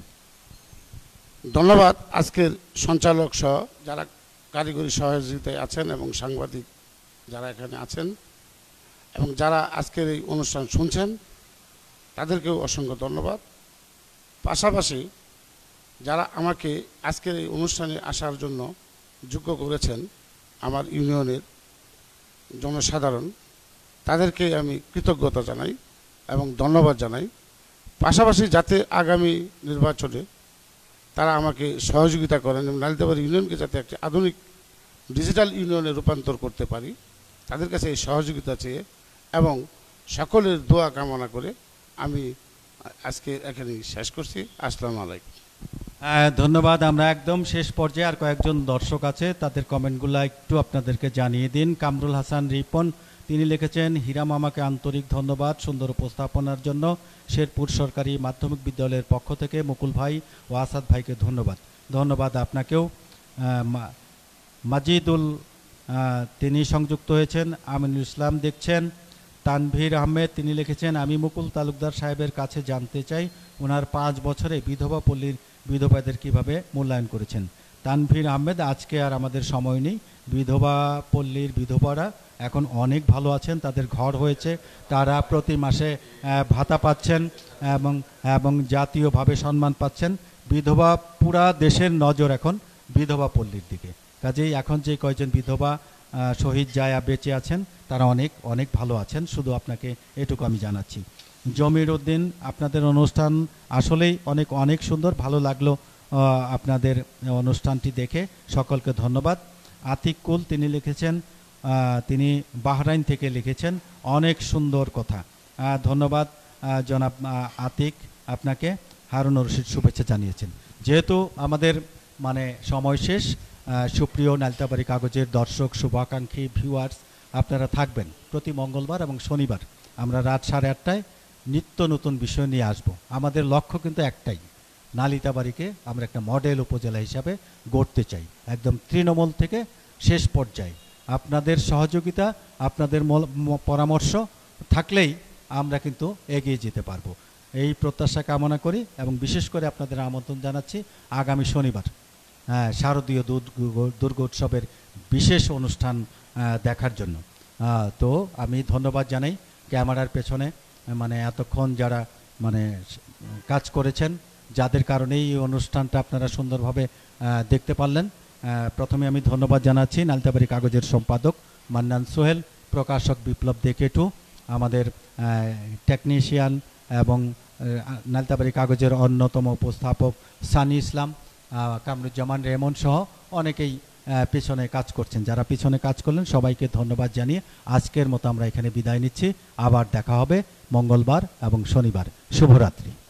[SPEAKER 2] ধন্যবাদ আজকের সঞ্চালক সহ যারা কারিগরি সহযোগিতায় আছেন এবং সাংবাদিক যারা এখানে আছেন এবং যারা আজকের এই অনুষ্ঠান শুনছেন তাদেরকেও অসংখ্য ধন্যবাদ পাশাপাশি যারা আমাকে আজকের এই অনুষ্ঠানে আসার জন্য যোগ্য করেছেন আমার ইউনিয়নের জনসাধারণ তাদেরকে আমি কৃতজ্ঞতা জানাই এবং ধন্যবাদ জানাই পাশাপাশি যাতে আগামী নির্বাচনে তারা আমাকে সহযোগিতা করেন এবং লালিতাবাদ ইউনিয়নকে যাতে একটি আধুনিক ডিজিটাল ইউনিয়নে রূপান্তর করতে পারি তাদের কাছে এই সহযোগিতা চেয়ে এবং সকলের দোয়া কামনা করে আমি আজকে এখানে শেষ করছি আসসালামু আলাইকুম হ্যাঁ, ধন্যবাদ
[SPEAKER 1] আমরা একদম শেষ পর্যায়ে আর কয়েকজন দর্শক আছে তাদের কমেন্টগুলো একটু আপনাদেরকে জানিয়ে দিন কামরুল হাসান রিপন তিনি লিখেছেন হীরা মামাকে আন্তরিক ধন্যবাদ সুন্দর উপস্থাপনার জন্য শেরপুর সরকারি মাধ্যমিক বিদ্যালয়ের পক্ষ থেকে মুকুল ভাই ও আসাদ ভাইকে ধন্যবাদ ধন্যবাদ আপনাকেও মাজিদুল তিনি সংযুক্ত হয়েছেন আমিনুল ইসলাম দেখছেন তানভীর আহমেদ তিনি লিখেছেন আমি মুকুল তালুকদার সাহেবের কাছে জানতে চাই ওনার পাঁচ বছরে বিধবা পল্লীর বিধবাদের কিভাবে মূল্যায়ন করেছেন তানভীর আহমেদ আজকে আর আমাদের সময় নেই বিধবা পল্লীর বিধবারা এখন অনেক ভালো আছেন তাদের ঘর হয়েছে তারা প্রতি মাসে ভাতা পাচ্ছেন এবং এবং জাতীয়ভাবে সম্মান পাচ্ছেন বিধবা পুরা দেশের নজর এখন বিধবা পল্লীর দিকে কাজেই এখন যে কয়েকজন বিধবা শহীদ জায়া বেঁচে আছেন তারা অনেক অনেক ভালো আছেন শুধু আপনাকে এটুকু আমি জানাচ্ছি জমির উদ্দিন আপনাদের অনুষ্ঠান আসলেই অনেক অনেক সুন্দর ভালো লাগলো আপনাদের অনুষ্ঠানটি দেখে সকলকে ধন্যবাদ আতিক কুল তিনি লিখেছেন তিনি বাহরাইন থেকে লিখেছেন অনেক সুন্দর কথা ধন্যবাদ জনাব আতিক আপনাকে হারুন রশিদ শুভেচ্ছা জানিয়েছেন যেহেতু আমাদের মানে সময় শেষ সুপ্রিয় নালতাবাড়ি কাগজের দর্শক শুভাকাঙ্ক্ষী ভিউয়ার্স আপনারা থাকবেন প্রতি মঙ্গলবার এবং শনিবার আমরা রাত সাড়ে আটটায় নিত্য নতুন বিষয় নিয়ে আসব আমাদের লক্ষ্য কিন্তু একটাই নালিতাবাড়িকে আমরা একটা মডেল উপজেলা হিসাবে গড়তে চাই একদম তৃণমূল থেকে শেষ পর্যায়ে আপনাদের সহযোগিতা আপনাদের পরামর্শ থাকলেই আমরা কিন্তু এগিয়ে যেতে পারবো এই প্রত্যাশা কামনা করি এবং বিশেষ করে আপনাদের আমন্ত্রণ জানাচ্ছি আগামী শনিবার হ্যাঁ শারদীয় দুর্গ দুর্গোৎসবের বিশেষ অনুষ্ঠান দেখার জন্য তো আমি ধন্যবাদ জানাই ক্যামেরার পেছনে মানে এতক্ষণ যারা মানে কাজ করেছেন যাদের কারণে এই অনুষ্ঠানটা আপনারা সুন্দরভাবে দেখতে পারলেন প্রথমে আমি ধন্যবাদ জানাচ্ছি নালতাবাড়ি কাগজের সম্পাদক মান্নান সোহেল প্রকাশক বিপ্লব দেকেটু আমাদের টেকনিশিয়ান এবং নালতাবাড়ি কাগজের অন্যতম উপস্থাপক সানি ইসলাম কামরুজ্জামান রেমন সহ অনেকেই পেছনে কাজ করছেন যারা পিছনে কাজ করলেন সবাইকে ধন্যবাদ জানিয়ে আজকের মতো আমরা এখানে বিদায় নিচ্ছি আবার দেখা হবে মঙ্গলবার এবং শনিবার শুভরাত্রি